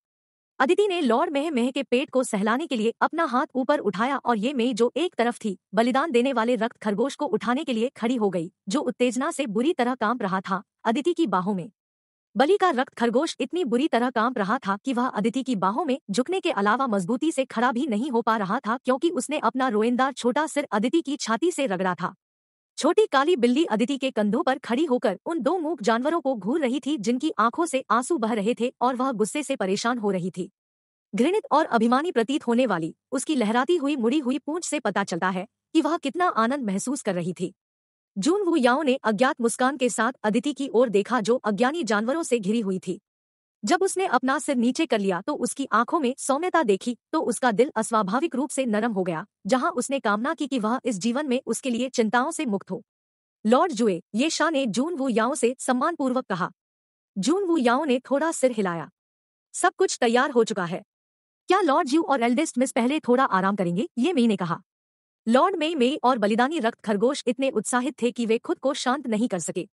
अदिति ने लॉर्ड मेह मेह के पेट को सहलाने के लिए अपना हाथ ऊपर उठाया और ये मेह जो एक तरफ थी बलिदान देने वाले रक्त खरगोश को उठाने के लिए खड़ी हो गई जो उत्तेजना से बुरी तरह कांप रहा था अदिति की बाहों में बलि का रक्त खरगोश इतनी बुरी तरह कांप रहा था कि वह अदिति की बाहों में झुकने के अलावा मजबूती से खड़ा भी नहीं हो पा रहा था क्योंकि उसने अपना रोइंदार छोटा सिर अदिति की छाती से रगड़ा था छोटी काली बिल्ली अदिति के कंधों पर खड़ी होकर उन दो मूक जानवरों को घूर रही थी जिनकी आंखों से आंसू बह रहे थे और वह गुस्से से परेशान हो रही थी घृणित और अभिमानी प्रतीत होने वाली उसकी लहराती हुई मुड़ी हुई पूंछ से पता चलता है कि वह कितना आनंद महसूस कर रही थी जून वु याओ ने अज्ञात मुस्कान के साथ अदिति की ओर देखा जो अज्ञानी जानवरों से घिरी हुई थी जब उसने अपना सिर नीचे कर लिया तो उसकी आंखों में सौम्यता देखी तो उसका दिल अस्वाभाविक रूप से नरम हो गया जहां उसने कामना की कि वह इस जीवन में उसके लिए चिंताओं से मुक्त हो लॉर्ड जुए ये शाह ने जून वु याओ से सम्मानपूर्वक कहा जून वु याओ ने थोड़ा सिर हिलाया सब कुछ तैयार हो चुका है क्या लॉर्ड यू और एल्डेस्ट मिस पहले थोड़ा आराम करेंगे ये मी ने कहा लॉर्ड मे मे और बलिदानी रक्त खरगोश इतने उत्साहित थे कि वे खुद को शांत नहीं कर सके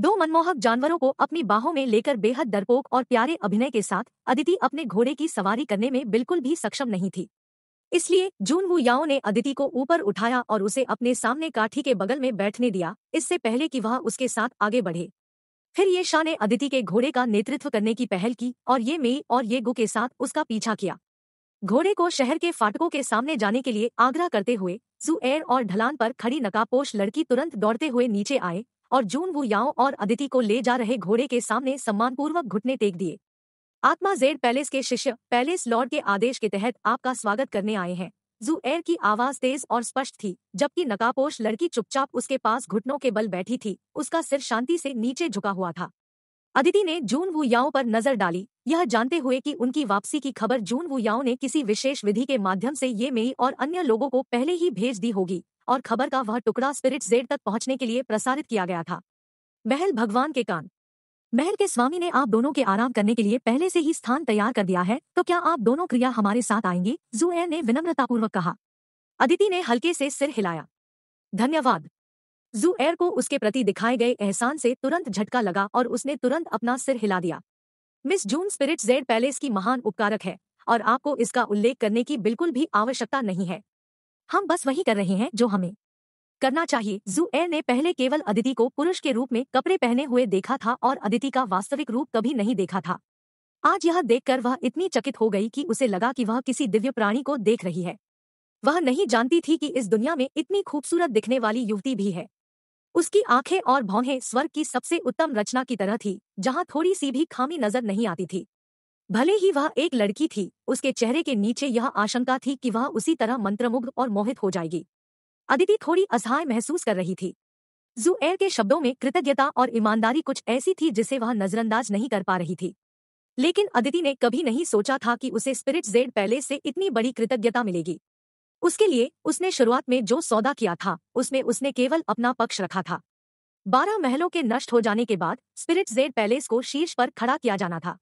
दो मनमोहक जानवरों को अपनी बाहों में लेकर बेहद डरपोक और प्यारे अभिनय के साथ अदिति अपने घोड़े की सवारी करने में बिल्कुल भी सक्षम नहीं थी इसलिए जून वु याओ ने अदिति को ऊपर उठाया और उसे अपने सामने काठी के बगल में बैठने दिया इससे पहले कि वह उसके साथ आगे बढ़े फिर ये शाह ने अदिति के घोड़े का नेतृत्व करने की पहल की और ये मे और ये गु के साथ उसका पीछा किया घोड़े को शहर के फाटकों के सामने जाने के लिए आग्रह करते हुए जू एयर और ढलान पर खड़ी नकाबपोश लड़की तुरंत दौड़ते हुए नीचे आए और जून वू याओ और अदिति को ले जा रहे घोड़े के सामने सम्मानपूर्वक घुटने टेक दिए आत्मा जेड पैलेस के शिष्य पैलेस लॉर्ड के आदेश के तहत आपका स्वागत करने आए हैं जू एयर की आवाज तेज और स्पष्ट थी जबकि नकापोश लड़की चुपचाप उसके पास घुटनों के बल बैठी थी उसका सिर शांति से नीचे झुका हुआ था अदिति ने जून याओ पर नजर डाली यह जानते हुए कि उनकी वापसी की खबर जून याओ ने किसी विशेष विधि के माध्यम से ये मई और अन्य लोगों को पहले ही भेज दी होगी और खबर का वह टुकड़ा स्पिरिट जेड तक पहुंचने के लिए प्रसारित किया गया था महल भगवान के कान महल के स्वामी ने आप दोनों के आराम करने के लिए पहले से ही स्थान तैयार कर दिया है तो क्या आप दोनों क्रिया हमारे साथ आएंगी ए ने विनम्रतापूर्वक कहा अदिति ने हल्के से सिर हिलाया धन्यवाद एयर को उसके प्रति दिखाए गए एहसान से तुरंत झटका लगा और उसने तुरंत अपना सिर हिला दिया miss June spirit jade palace की महान उपकारक है और आपको इसका उल्लेख करने की बिल्कुल भी आवश्यकता नहीं है हम बस वही कर रहे हैं जो हमें करना चाहिए एयर ने पहले केवल अदिति को पुरुष के रूप में कपड़े पहने हुए देखा था और अदिति का वास्तविक रूप कभी नहीं देखा था आज यह देखकर वह इतनी चकित हो गई कि उसे लगा कि वह किसी दिव्य प्राणी को देख रही है वह नहीं जानती थी कि इस दुनिया में इतनी खूबसूरत दिखने वाली युवती भी है उसकी आंखें और भौहें स्वर्ग की सबसे उत्तम रचना की तरह थी जहां थोड़ी सी भी खामी नजर नहीं आती थी भले ही वह एक लड़की थी उसके चेहरे के नीचे यह आशंका थी कि वह उसी तरह मंत्रमुग्ध और मोहित हो जाएगी अदिति थोड़ी असहाय महसूस कर रही थी जुएर के शब्दों में कृतज्ञता और ईमानदारी कुछ ऐसी थी जिसे वह नजरअंदाज नहीं कर पा रही थी लेकिन अदिति ने कभी नहीं सोचा था कि उसे स्पिरिट जेड पैलेस से इतनी बड़ी कृतज्ञता मिलेगी उसके लिए उसने शुरुआत में जो सौदा किया था उसमें उसने केवल अपना पक्ष रखा था बारह महलों के नष्ट हो जाने के बाद स्पिरिट जेड पैलेस को शीर्ष पर खड़ा किया जाना था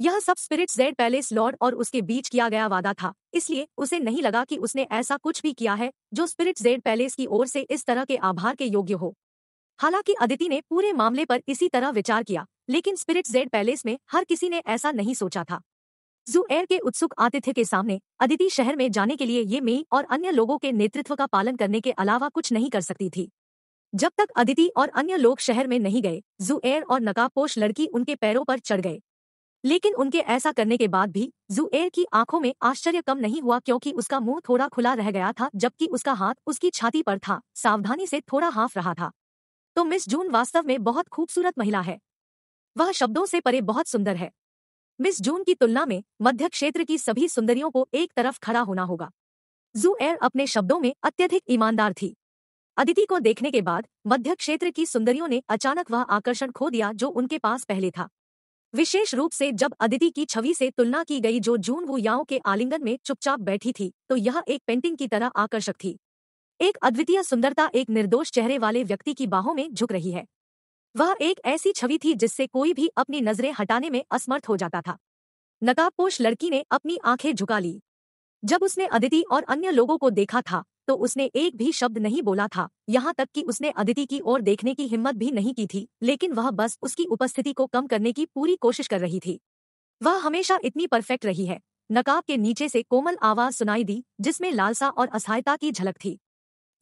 यह सब स्पिरिट जेड पैलेस लॉर्ड और उसके बीच किया गया वादा था इसलिए उसे नहीं लगा कि उसने ऐसा कुछ भी किया है जो स्पिरिट जेड पैलेस की ओर से इस तरह के आभार के योग्य हो हालांकि अदिति ने पूरे मामले पर इसी तरह विचार किया लेकिन स्पिरिट जेड पैलेस में हर किसी ने ऐसा नहीं सोचा था जू एयर के उत्सुक आतिथ्य के सामने अदिति शहर में जाने के लिए ये मई और अन्य लोगों के नेतृत्व का पालन करने के अलावा कुछ नहीं कर सकती थी जब तक अदिति और अन्य लोग शहर में नहीं गए जू एयर और नकाबपोश लड़की उनके पैरों पर चढ़ गए लेकिन उनके ऐसा करने के बाद भी जू एयर की आंखों में आश्चर्य कम नहीं हुआ क्योंकि उसका मुंह थोड़ा खुला रह गया था जबकि उसका हाथ उसकी छाती पर था सावधानी से थोड़ा हाफ रहा था तो मिस जून वास्तव में बहुत खूबसूरत महिला है वह शब्दों से परे बहुत सुंदर है मिस जून की तुलना में मध्य क्षेत्र की सभी सुंदरियों को एक तरफ खड़ा होना होगा जू एयर अपने शब्दों में अत्यधिक ईमानदार थी अदिति को देखने के बाद मध्य क्षेत्र की सुंदरियों ने अचानक वह आकर्षण खो दिया जो उनके पास पहले था विशेष रूप से जब अदिति की छवि से तुलना की गई जो जून याओं के आलिंगन में चुपचाप बैठी थी तो यह एक पेंटिंग की तरह आकर्षक थी एक अद्वितीय सुंदरता एक निर्दोष चेहरे वाले व्यक्ति की बाहों में झुक रही है वह एक ऐसी छवि थी जिससे कोई भी अपनी नजरें हटाने में असमर्थ हो जाता था नकाबपोश लड़की ने अपनी आंखें झुका ली जब उसने अदिति और अन्य लोगों को देखा था तो उसने एक भी शब्द नहीं बोला था यहाँ तक कि उसने अदिति की ओर देखने की हिम्मत भी नहीं की थी लेकिन वह बस उसकी उपस्थिति को कम करने की पूरी कोशिश कर रही थी वह हमेशा इतनी परफेक्ट रही है नकाब के नीचे से कोमल आवाज सुनाई दी जिसमें लालसा और असहायता की झलक थी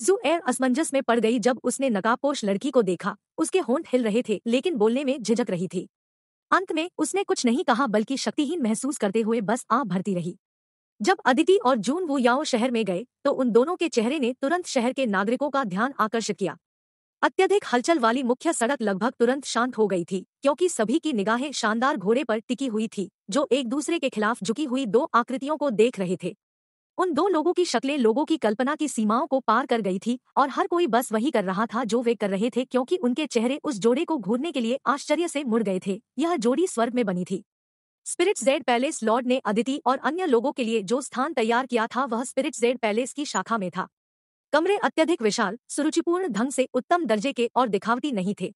जू एयर असमंजस में पड़ गई जब उसने नकाबपोश लड़की को देखा उसके होंठ हिल रहे थे लेकिन बोलने में झिझक रही थी अंत में उसने कुछ नहीं कहा बल्कि शक्तिहीन महसूस करते हुए बस आ भरती रही जब अदिति और जून वो याओ शहर में गए तो उन दोनों के चेहरे ने तुरंत शहर के नागरिकों का ध्यान आकर्षित किया अत्यधिक हलचल वाली मुख्य सड़क लगभग तुरंत शांत हो गई थी क्योंकि सभी की निगाहें शानदार घोड़े पर टिकी हुई थी जो एक दूसरे के खिलाफ झुकी हुई दो आकृतियों को देख रहे थे उन दो लोगों की शक्लें लोगों की कल्पना की सीमाओं को पार कर गई थी और हर कोई बस वही कर रहा था जो वे कर रहे थे क्योंकि उनके चेहरे उस जोड़े को घूरने के लिए आश्चर्य से मुड़ गए थे यह जोड़ी स्वर्ग में बनी थी स्पिरिट जेड पैलेस लॉर्ड ने अदिति और अन्य लोगों के लिए जो स्थान तैयार किया था वह स्पिरिट जेड पैलेस की शाखा में था कमरे अत्यधिक विशाल सुरुचिपूर्ण ढंग से उत्तम दर्जे के और दिखावटी नहीं थे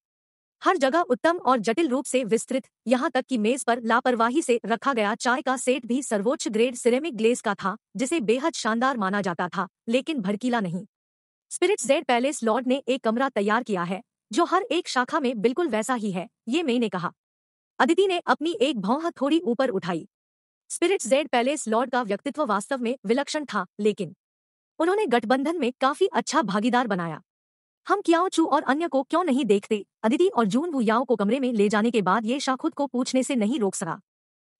हर जगह उत्तम और जटिल रूप से विस्तृत यहाँ तक कि मेज पर लापरवाही से रखा गया चाय का सेट भी सर्वोच्च ग्रेड सिरेमिक ग्लेस का था जिसे बेहद शानदार माना जाता था लेकिन भड़कीला नहीं स्पिरिट्स जेड पैलेस लॉर्ड ने एक कमरा तैयार किया है जो हर एक शाखा में बिल्कुल वैसा ही है ये मैंने कहा अदिति ने अपनी एक भौह थोड़ी ऊपर उठाई स्पिरिट जेड पैलेस लॉर्ड का व्यक्तित्व वास्तव में विलक्षण था लेकिन उन्होंने गठबंधन में काफी अच्छा भागीदार बनाया हम क्याओ चू और अन्य को क्यों नहीं देखते अदिति और जून वुयाओ को कमरे में ले जाने के बाद ये शाह खुद को पूछने से नहीं रोक सका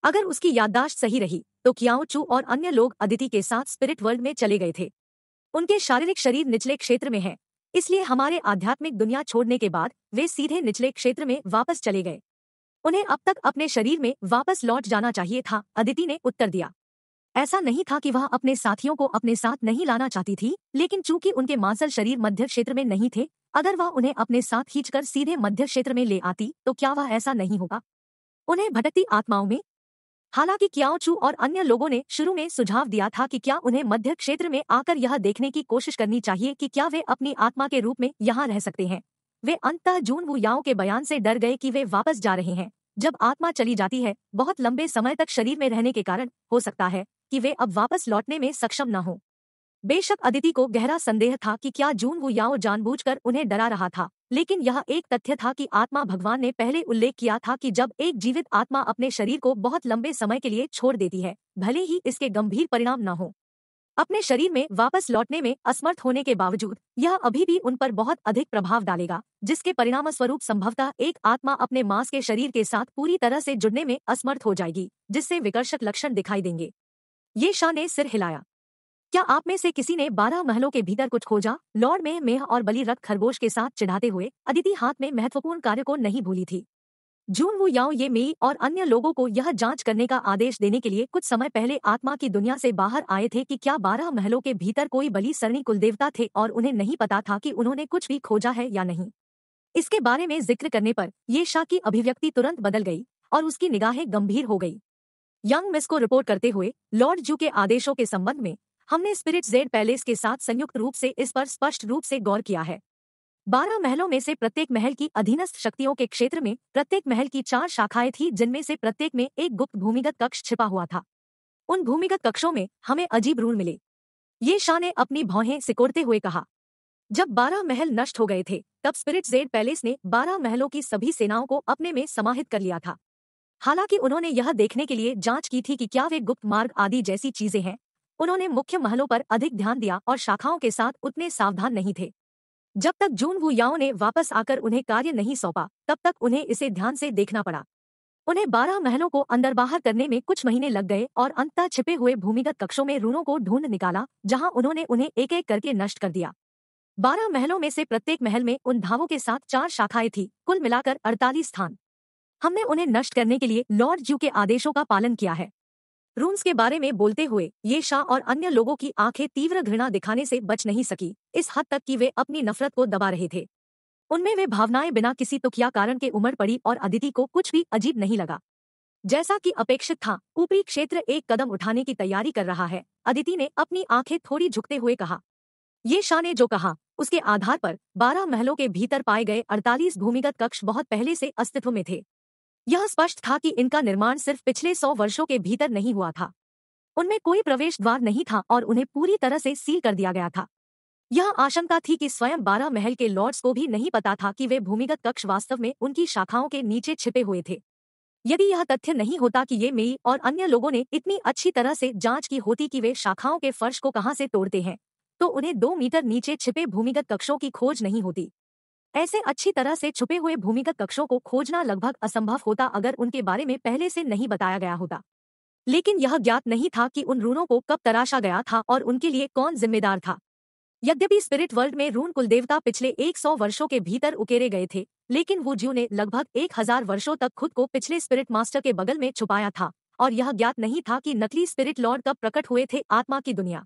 अगर उसकी याददाश्त सही रही तो क्याओ चू और अन्य लोग अदिति के साथ स्पिरिट वर्ल्ड में चले गए थे उनके शारीरिक शरीर निचले क्षेत्र में है इसलिए हमारे आध्यात्मिक दुनिया छोड़ने के बाद वे सीधे निचले क्षेत्र में वापस चले गए उन्हें अब तक अपने शरीर में वापस लौट जाना चाहिए था अदिति ने उत्तर दिया ऐसा नहीं था कि वह अपने साथियों को अपने साथ नहीं लाना चाहती थी लेकिन चूंकि उनके मांसल शरीर मध्य क्षेत्र में नहीं थे अगर वह उन्हें अपने साथ खींचकर सीधे मध्य क्षेत्र में ले आती तो क्या वह ऐसा नहीं होगा उन्हें भटकती आत्माओं में हालांकि क्याओचू और अन्य लोगों ने शुरू में सुझाव दिया था कि क्या उन्हें मध्य क्षेत्र में आकर यह देखने की कोशिश करनी चाहिए कि क्या वे अपनी आत्मा के रूप में यहाँ रह सकते हैं वे अंततः जून याओ के बयान से डर गए कि वे वापस जा रहे हैं जब आत्मा चली जाती है बहुत लंबे समय तक शरीर में रहने के कारण हो सकता है कि वे अब वापस लौटने में सक्षम न हो बेशक अदिति को गहरा संदेह था कि क्या जून वो याओ जानबूझकर उन्हें डरा रहा था लेकिन यह एक तथ्य था कि आत्मा भगवान ने पहले उल्लेख किया था कि जब एक जीवित आत्मा अपने शरीर को बहुत लंबे समय के लिए छोड़ देती है भले ही इसके गंभीर परिणाम न हो अपने शरीर में वापस लौटने में असमर्थ होने के बावजूद यह अभी भी उन पर बहुत अधिक प्रभाव डालेगा जिसके परिणाम स्वरूप संभवतः एक आत्मा अपने मांस के शरीर के साथ पूरी तरह से जुड़ने में असमर्थ हो जाएगी जिससे विकर्षक लक्षण दिखाई देंगे ये शाह ने सिर हिलाया क्या आप में से किसी ने बारह महलों के भीतर कुछ खोजा लॉर्ड में मेह और बली रक्त खरगोश के साथ चिढ़ाते हुए अदिति हाथ में महत्वपूर्ण कार्य को नहीं भूली थी जून वू याओ ये मेई और अन्य लोगों को यह जांच करने का आदेश देने के लिए कुछ समय पहले आत्मा की दुनिया से बाहर आए थे कि क्या बारह महलों के भीतर कोई बलि सरणी कुलदेवता थे और उन्हें नहीं पता था कि उन्होंने कुछ भी खोजा है या नहीं इसके बारे में जिक्र करने पर ये शाह की अभिव्यक्ति तुरंत बदल गई और उसकी निगाहें गंभीर हो गई यंग मिस को रिपोर्ट करते हुए लॉर्ड जू के आदेशों के संबंध में हमने स्पिरिट जेड पैलेस के साथ संयुक्त रूप से इस पर स्पष्ट रूप से गौर किया है बारह महलों में से प्रत्येक महल की अधीनस्थ शक्तियों के क्षेत्र में प्रत्येक महल की चार शाखाएं थी जिनमें से प्रत्येक में एक गुप्त भूमिगत कक्ष छिपा हुआ था उन भूमिगत कक्षों में हमें अजीब रूल मिले ये शाह ने अपनी भौहें सिकोड़ते हुए कहा जब बारह महल नष्ट हो गए थे तब स्पिरिट जेड पैलेस ने बारह महलों की सभी सेनाओं को अपने में समाहित कर लिया था हालांकि उन्होंने यह देखने के लिए जांच की थी कि क्या वे गुप्त मार्ग आदि जैसी चीजें हैं उन्होंने मुख्य महलों पर अधिक ध्यान दिया और शाखाओं के साथ उतने सावधान नहीं थे जब तक जून याओ ने वापस आकर उन्हें कार्य नहीं सौंपा तब तक उन्हें इसे ध्यान से देखना पड़ा उन्हें बारह महलों को अंदर बाहर करने में कुछ महीने लग गए और अंततः छिपे हुए भूमिगत कक्षों में रूनों को ढूंढ निकाला जहां उन्होंने उन्हें एक एक करके नष्ट कर दिया बारह महलों में से प्रत्येक महल में उन धावों के साथ चार शाखाएं थी कुल मिलाकर अड़तालीस स्थान हमने उन्हें नष्ट करने के लिए लॉर्ड जू के आदेशों का पालन किया है रूम्स के बारे में बोलते हुए ये शाह और अन्य लोगों की आंखें तीव्र घृणा दिखाने से बच नहीं सकी इस हद तक कि वे अपनी नफरत को दबा रहे थे उनमें वे भावनाएं बिना किसी तुकिया कारण के उमड़ पड़ी और अदिति को कुछ भी अजीब नहीं लगा जैसा कि अपेक्षित था ऊपरी क्षेत्र एक कदम उठाने की तैयारी कर रहा है अदिति ने अपनी आंखें थोड़ी झुकते हुए कहा ये शाह ने जो कहा उसके आधार पर बारह महलों के भीतर पाए गए अड़तालीस भूमिगत कक्ष बहुत पहले से अस्तित्व में थे यह स्पष्ट था कि इनका निर्माण सिर्फ पिछले सौ वर्षों के भीतर नहीं हुआ था उनमें कोई प्रवेश द्वार नहीं था और उन्हें पूरी तरह से सील कर दिया गया था यह आशंका थी कि स्वयं बारह महल के लॉर्ड्स को भी नहीं पता था कि वे भूमिगत कक्ष वास्तव में उनकी शाखाओं के नीचे छिपे हुए थे यदि यह तथ्य नहीं होता कि ये मेई और अन्य लोगों ने इतनी अच्छी तरह से जांच की होती कि वे शाखाओं के फर्श को कहाँ से तोड़ते हैं तो उन्हें दो मीटर नीचे छिपे भूमिगत कक्षों की खोज नहीं होती ऐसे अच्छी तरह से छुपे हुए भूमिगत कक्षों को खोजना लगभग असंभव होता अगर उनके बारे में पहले से नहीं बताया गया होता लेकिन यह ज्ञात नहीं था कि उन रूनों को कब तराशा गया था और उनके लिए कौन जिम्मेदार था यद्यपि स्पिरिट वर्ल्ड में रून कुलदेवता पिछले 100 वर्षों के भीतर उकेरे गए थे लेकिन वो ज्यू ने लगभग 1000 वर्षों तक खुद को पिछले स्पिरिट मास्टर के बगल में छुपाया था और यह ज्ञात नहीं था कि नकली स्पिरिट लॉर्ड कब प्रकट हुए थे आत्मा की दुनिया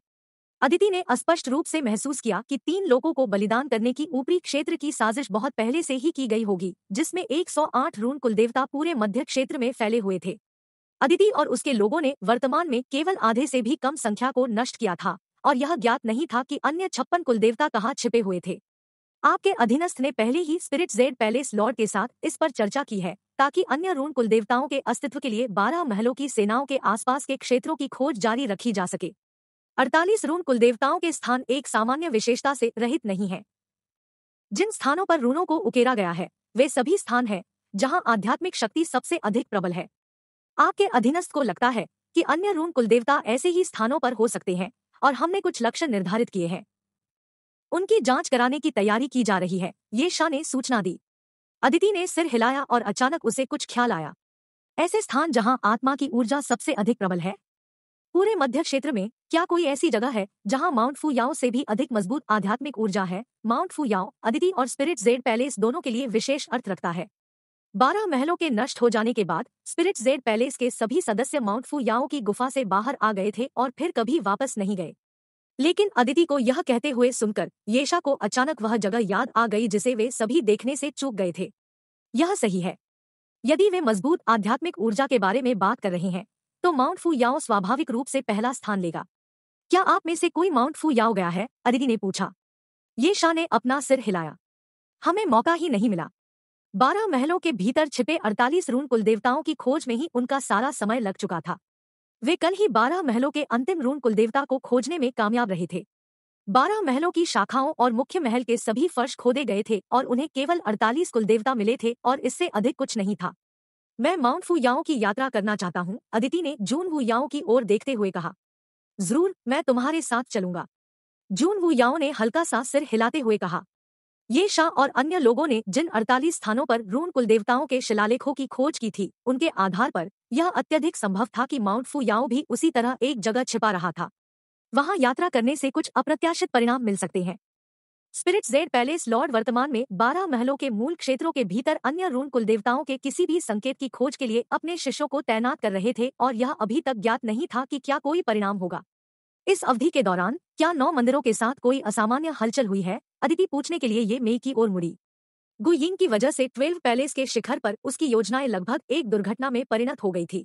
अदिति ने स्पष्ट रूप से महसूस किया कि तीन लोगों को बलिदान करने की ऊपरी क्षेत्र की साजिश बहुत पहले से ही की गई होगी जिसमें 108 रून कुलदेवता पूरे मध्य क्षेत्र में फैले हुए थे अदिति और उसके लोगों ने वर्तमान में केवल आधे से भी कम संख्या को नष्ट किया था और यह ज्ञात नहीं था कि अन्य छप्पन कुलदेवता कहाँ छिपे हुए थे आपके अधीनस्थ ने पहले ही स्पिरिट जेड पैलेस लॉर्ड के साथ इस पर चर्चा की है ताकि अन्य रून कुलदेवताओं के अस्तित्व के लिए बारह महलों की सेनाओं के आसपास के क्षेत्रों की खोज जारी रखी जा सके अड़तालीस रून कुल देवताओं के स्थान एक सामान्य विशेषता से रहित नहीं है जिन स्थानों पर ऋणों को उकेरा गया है वे सभी स्थान हैं जहां आध्यात्मिक शक्ति सबसे अधिक प्रबल है आपके अधीनस्थ को लगता है कि अन्य ऋण कुलदेवता ऐसे ही स्थानों पर हो सकते हैं और हमने कुछ लक्ष्य निर्धारित किए हैं उनकी जांच कराने की तैयारी की जा रही है ये शाह ने सूचना दी अदिति ने सिर हिलाया और अचानक उसे कुछ ख्याल आया ऐसे स्थान जहां आत्मा की ऊर्जा सबसे अधिक प्रबल है पूरे मध्य क्षेत्र में क्या कोई ऐसी जगह है जहां माउंट फूयाओ से भी अधिक मजबूत आध्यात्मिक ऊर्जा है माउंट फूयाओ अदिति और स्पिरिट जेड पैलेस दोनों के लिए विशेष अर्थ रखता है बारह महलों के नष्ट हो जाने के बाद स्पिरिट जेड पैलेस के सभी सदस्य माउंट फूयाओ की गुफा से बाहर आ गए थे और फिर कभी वापस नहीं गए लेकिन अदिति को यह कहते हुए सुनकर येशा को अचानक वह जगह याद आ गई जिसे वे सभी देखने से चूक गए थे यह सही है यदि वे मजबूत आध्यात्मिक ऊर्जा के बारे में बात कर रहे हैं तो माउंट फू याओ स्वाभाविक रूप से पहला स्थान लेगा क्या आप में से कोई माउंट फू याओ गया है अदिति ने पूछा ये शाह ने अपना सिर हिलाया हमें मौका ही नहीं मिला बारह महलों के भीतर छिपे अड़तालीस रून कुलदेवताओं की खोज में ही उनका सारा समय लग चुका था वे कल ही बारह महलों के अंतिम रून कुलदेवता को खोजने में कामयाब रहे थे बारह महलों की शाखाओं और मुख्य महल के सभी फर्श खोदे गए थे और उन्हें केवल अड़तालीस कुलदेवता मिले थे और इससे अधिक कुछ नहीं था मैं माउंट याओ की यात्रा करना चाहता हूँ अदिति ने जून याओ की ओर देखते हुए कहा जरूर मैं तुम्हारे साथ चलूंगा जून याओ ने हल्का सा सिर हिलाते हुए कहा ये शाह और अन्य लोगों ने जिन 48 स्थानों पर रून कुलदेवताओं के शिलालेखों की खोज की थी उनके आधार पर यह अत्यधिक संभव था कि माउंट याओ भी उसी तरह एक जगह छिपा रहा था वहां यात्रा करने से कुछ अप्रत्याशित परिणाम मिल सकते हैं स्पिरिट जेड पैलेस लॉर्ड वर्तमान में बारह महलों के मूल क्षेत्रों के भीतर अन्य रून कुल देवताओं के किसी भी संकेत की खोज के लिए अपने शिष्यों को तैनात कर रहे थे और यह अभी तक ज्ञात नहीं था कि क्या कोई परिणाम होगा इस अवधि के दौरान क्या नौ मंदिरों के साथ कोई असामान्य हलचल हुई है अदिति पूछने के लिए ये मई की ओर मुड़ी गुयिंग की वजह से ट्वेल्व पैलेस के शिखर पर उसकी योजनाएं लगभग एक दुर्घटना में परिणत हो गई थी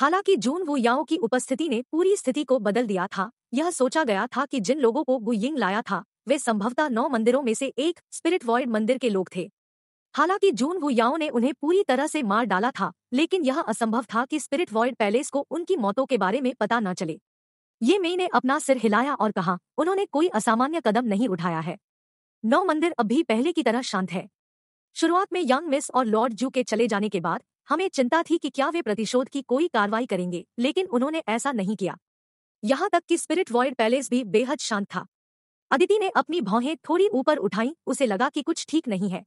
हालांकि जून वु याओ की उपस्थिति ने पूरी स्थिति को बदल दिया था यह सोचा गया था कि जिन लोगों को गुयिंग लाया था वे संभवतः नौ मंदिरों में से एक स्पिरिट वॉइड मंदिर के लोग थे हालांकि जून वुयाओ ने उन्हें पूरी तरह से मार डाला था लेकिन यह असंभव था कि स्पिरिट वॉइड पैलेस को उनकी मौतों के बारे में पता न चले ये मई ने अपना सिर हिलाया और कहा उन्होंने कोई असामान्य कदम नहीं उठाया है नौ मंदिर अब भी पहले की तरह शांत है शुरुआत में यंग मिस और लॉर्ड जू के चले जाने के बाद हमें चिंता थी कि क्या वे प्रतिशोध की कोई कार्रवाई करेंगे लेकिन उन्होंने ऐसा नहीं किया यहाँ तक कि स्पिरिट वॉइड पैलेस भी बेहद शांत था अदिति ने अपनी भौहें थोड़ी ऊपर उठाई उसे लगा कि कुछ ठीक नहीं है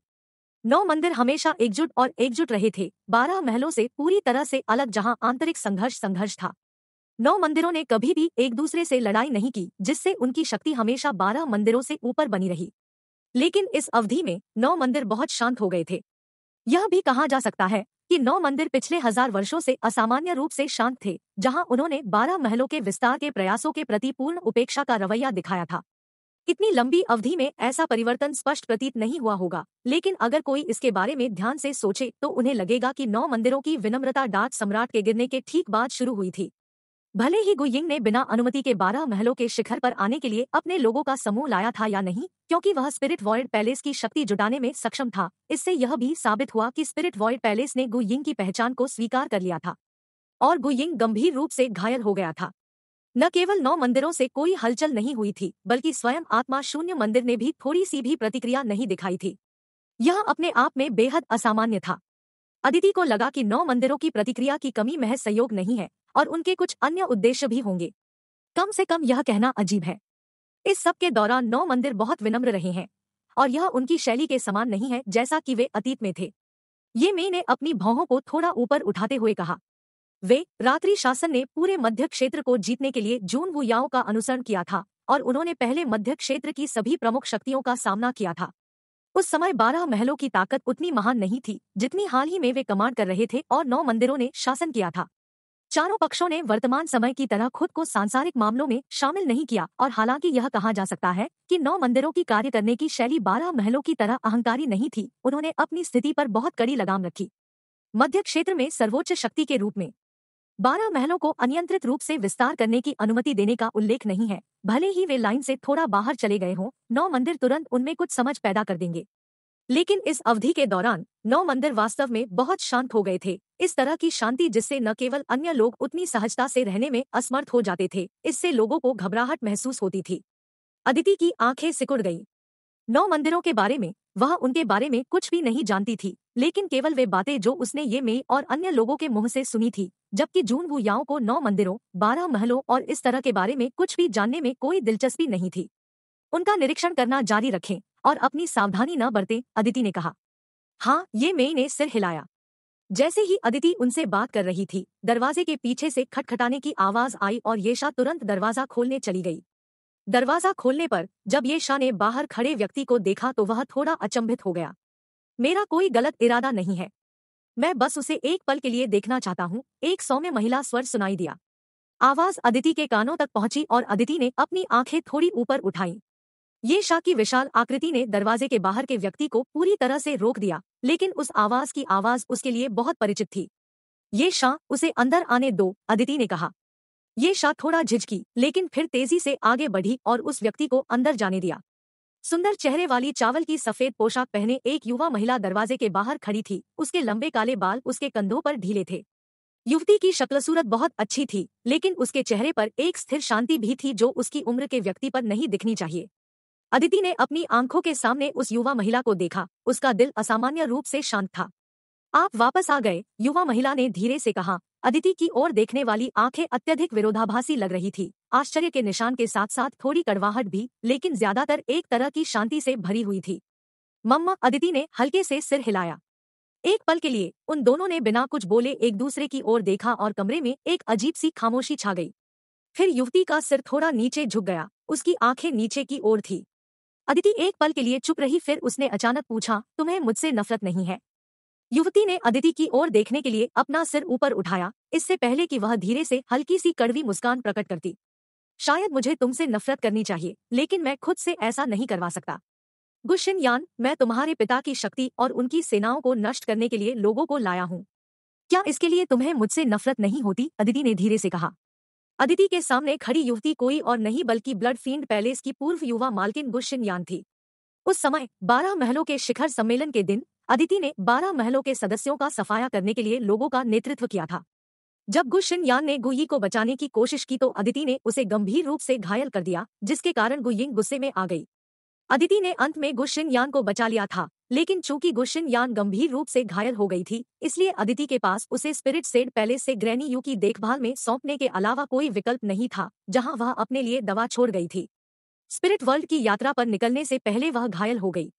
नौ मंदिर हमेशा एकजुट और एकजुट रहे थे बारह महलों से पूरी तरह से अलग जहां आंतरिक संघर्ष संघर्ष था नौ मंदिरों ने कभी भी एक दूसरे से लड़ाई नहीं की जिससे उनकी शक्ति हमेशा बारह मंदिरों से ऊपर बनी रही लेकिन इस अवधि में नौ मंदिर बहुत शांत हो गए थे यह भी कहा जा सकता है कि नौ मंदिर पिछले हजार वर्षों से असामान्य रूप से शांत थे जहां उन्होंने बारह महलों के विस्तार के प्रयासों के प्रति पूर्ण उपेक्षा का रवैया दिखाया था इतनी लंबी अवधि में ऐसा परिवर्तन स्पष्ट प्रतीत नहीं हुआ होगा लेकिन अगर कोई इसके बारे में ध्यान से सोचे तो उन्हें लगेगा कि नौ मंदिरों की विनम्रता डाच सम्राट के गिरने के ठीक बाद शुरू हुई थी भले ही गुयिंग ने बिना अनुमति के बारह महलों के शिखर पर आने के लिए अपने लोगों का समूह लाया था या नहीं क्योंकि वह स्पिरिट वॉयड पैलेस की शक्ति जुटाने में सक्षम था इससे यह भी साबित हुआ कि स्पिरिट वॉयड पैलेस ने गुयिंग की पहचान को स्वीकार कर लिया था और गुयिंग गंभीर रूप से घायल हो गया था न केवल नौ मंदिरों से कोई हलचल नहीं हुई थी बल्कि स्वयं आत्मा शून्य मंदिर ने भी थोड़ी सी भी प्रतिक्रिया नहीं दिखाई थी यह अपने आप में बेहद असामान्य था अदिति को लगा कि नौ मंदिरों की प्रतिक्रिया की कमी महज सहयोग नहीं है और उनके कुछ अन्य उद्देश्य भी होंगे कम से कम यह कहना अजीब है इस सब के दौरान नौ मंदिर बहुत विनम्र रहे हैं और यह उनकी शैली के समान नहीं है जैसा कि वे अतीत में थे ये मे ने अपनी भौहों को थोड़ा ऊपर उठाते हुए कहा वे रात्रि शासन ने पूरे मध्य क्षेत्र को जीतने के लिए जून वुयाओ का अनुसरण किया था और उन्होंने पहले मध्य क्षेत्र की सभी प्रमुख शक्तियों का सामना किया था उस समय बारह महलों की ताकत उतनी महान नहीं थी जितनी हाल ही में वे कमांड कर रहे थे और नौ मंदिरों ने शासन किया था चारों पक्षों ने वर्तमान समय की तरह खुद को सांसारिक मामलों में शामिल नहीं किया और हालांकि यह कहा जा सकता है कि नौ मंदिरों की कार्य करने की शैली बारह महलों की तरह अहंकारी नहीं थी उन्होंने अपनी स्थिति पर बहुत कड़ी लगाम रखी मध्य क्षेत्र में सर्वोच्च शक्ति के रूप में बारह महलों को अनियंत्रित रूप से विस्तार करने की अनुमति देने का उल्लेख नहीं है भले ही वे लाइन से थोड़ा बाहर चले गए हों नौ मंदिर तुरंत उनमें कुछ समझ पैदा कर देंगे लेकिन इस अवधि के दौरान नौ मंदिर वास्तव में बहुत शांत हो गए थे इस तरह की शांति जिससे न केवल अन्य लोग उतनी सहजता से रहने में असमर्थ हो जाते थे इससे लोगों को घबराहट महसूस होती थी अदिति की आंखें सिकुड़ गईं नौ मंदिरों के बारे में वह उनके बारे में कुछ भी नहीं जानती थी लेकिन केवल वे बातें जो उसने ये मई और अन्य लोगों के मुंह से सुनी थी जबकि जून वुयाओ को नौ मंदिरों बारह महलों और इस तरह के बारे में कुछ भी जानने में कोई दिलचस्पी नहीं थी उनका निरीक्षण करना जारी रखें और अपनी सावधानी न बरते अदिति ने कहा हाँ ये मई ने सिर हिलाया जैसे ही अदिति उनसे बात कर रही थी दरवाजे के पीछे से खटखटाने की आवाज आई और ये शाह तुरंत दरवाजा खोलने चली गई दरवाजा खोलने पर जब ये शाह ने बाहर खड़े व्यक्ति को देखा तो वह थोड़ा अचंभित हो गया मेरा कोई गलत इरादा नहीं है मैं बस उसे एक पल के लिए देखना चाहता हूँ एक सौम्य महिला स्वर सुनाई दिया आवाज अदिति के कानों तक पहुंची और अदिति ने अपनी आंखें थोड़ी ऊपर उठाई ये शाह की विशाल आकृति ने दरवाजे के बाहर के व्यक्ति को पूरी तरह से रोक दिया लेकिन उस आवाज की आवाज उसके लिए बहुत परिचित थी ये शाह उसे अंदर आने दो अदिति ने कहा ये शाह थोड़ा झिझकी लेकिन फिर तेजी से आगे बढ़ी और उस व्यक्ति को अंदर जाने दिया सुंदर चेहरे वाली चावल की सफेद पोशाक पहने एक युवा महिला दरवाजे के बाहर खड़ी थी उसके लंबे काले बाल उसके कंधों पर ढीले थे युवती की शक्ल सूरत बहुत अच्छी थी लेकिन उसके चेहरे पर एक स्थिर शांति भी थी जो उसकी उम्र के व्यक्ति पर नहीं दिखनी चाहिए अदिति ने अपनी आंखों के सामने उस युवा महिला को देखा उसका दिल असामान्य रूप से शांत था आप वापस आ गए युवा महिला ने धीरे से कहा अदिति की ओर देखने वाली आंखें अत्यधिक विरोधाभासी लग रही थी आश्चर्य के निशान के साथ साथ थोड़ी कड़वाहट भी लेकिन ज्यादातर एक तरह की शांति से भरी हुई थी मम्मा अदिति ने हल्के से सिर हिलाया एक पल के लिए उन दोनों ने बिना कुछ बोले एक दूसरे की ओर देखा और कमरे में एक अजीब सी खामोशी छा गई फिर युवती का सिर थोड़ा नीचे झुक गया उसकी आंखें नीचे की ओर थी अदिति एक पल के लिए चुप रही फिर उसने अचानक पूछा तुम्हें मुझसे नफरत नहीं है युवती ने अदिति की ओर देखने के लिए अपना सिर ऊपर उठाया इससे पहले कि वह धीरे से हल्की सी कड़वी मुस्कान प्रकट करती शायद मुझे तुमसे नफरत करनी चाहिए लेकिन मैं खुद से ऐसा नहीं करवा सकता गुशिन यान मैं तुम्हारे पिता की शक्ति और उनकी सेनाओं को नष्ट करने के लिए लोगों को लाया हूँ क्या इसके लिए तुम्हें मुझसे नफरत नहीं होती अदिति ने धीरे से कहा अदिति के सामने खड़ी युवती कोई और नहीं बल्कि ब्लड फील्ड पैलेस की पूर्व युवा मालकिन गुशिन यान थी उस समय बारह महलों के शिखर सम्मेलन के दिन अदिति ने बारह महलों के सदस्यों का सफाया करने के लिए लोगों का नेतृत्व किया था जब गुशिन यान ने गुई को बचाने की कोशिश की तो अदिति ने उसे गंभीर रूप से घायल कर दिया जिसके कारण गुयिंग गुस्से में आ गई अदिति ने अंत में गुशिन यान को बचा लिया था लेकिन चूंकि गुशिन यान गंभीर रूप से घायल हो गई थी इसलिए अदिति के पास उसे स्पिरिट सेड पैलेस से ग्रैनी यू की देखभाल में सौंपने के अलावा कोई विकल्प नहीं था जहां वह अपने लिए दवा छोड़ गई थी स्पिरिट वर्ल्ड की यात्रा पर निकलने से पहले वह घायल हो गई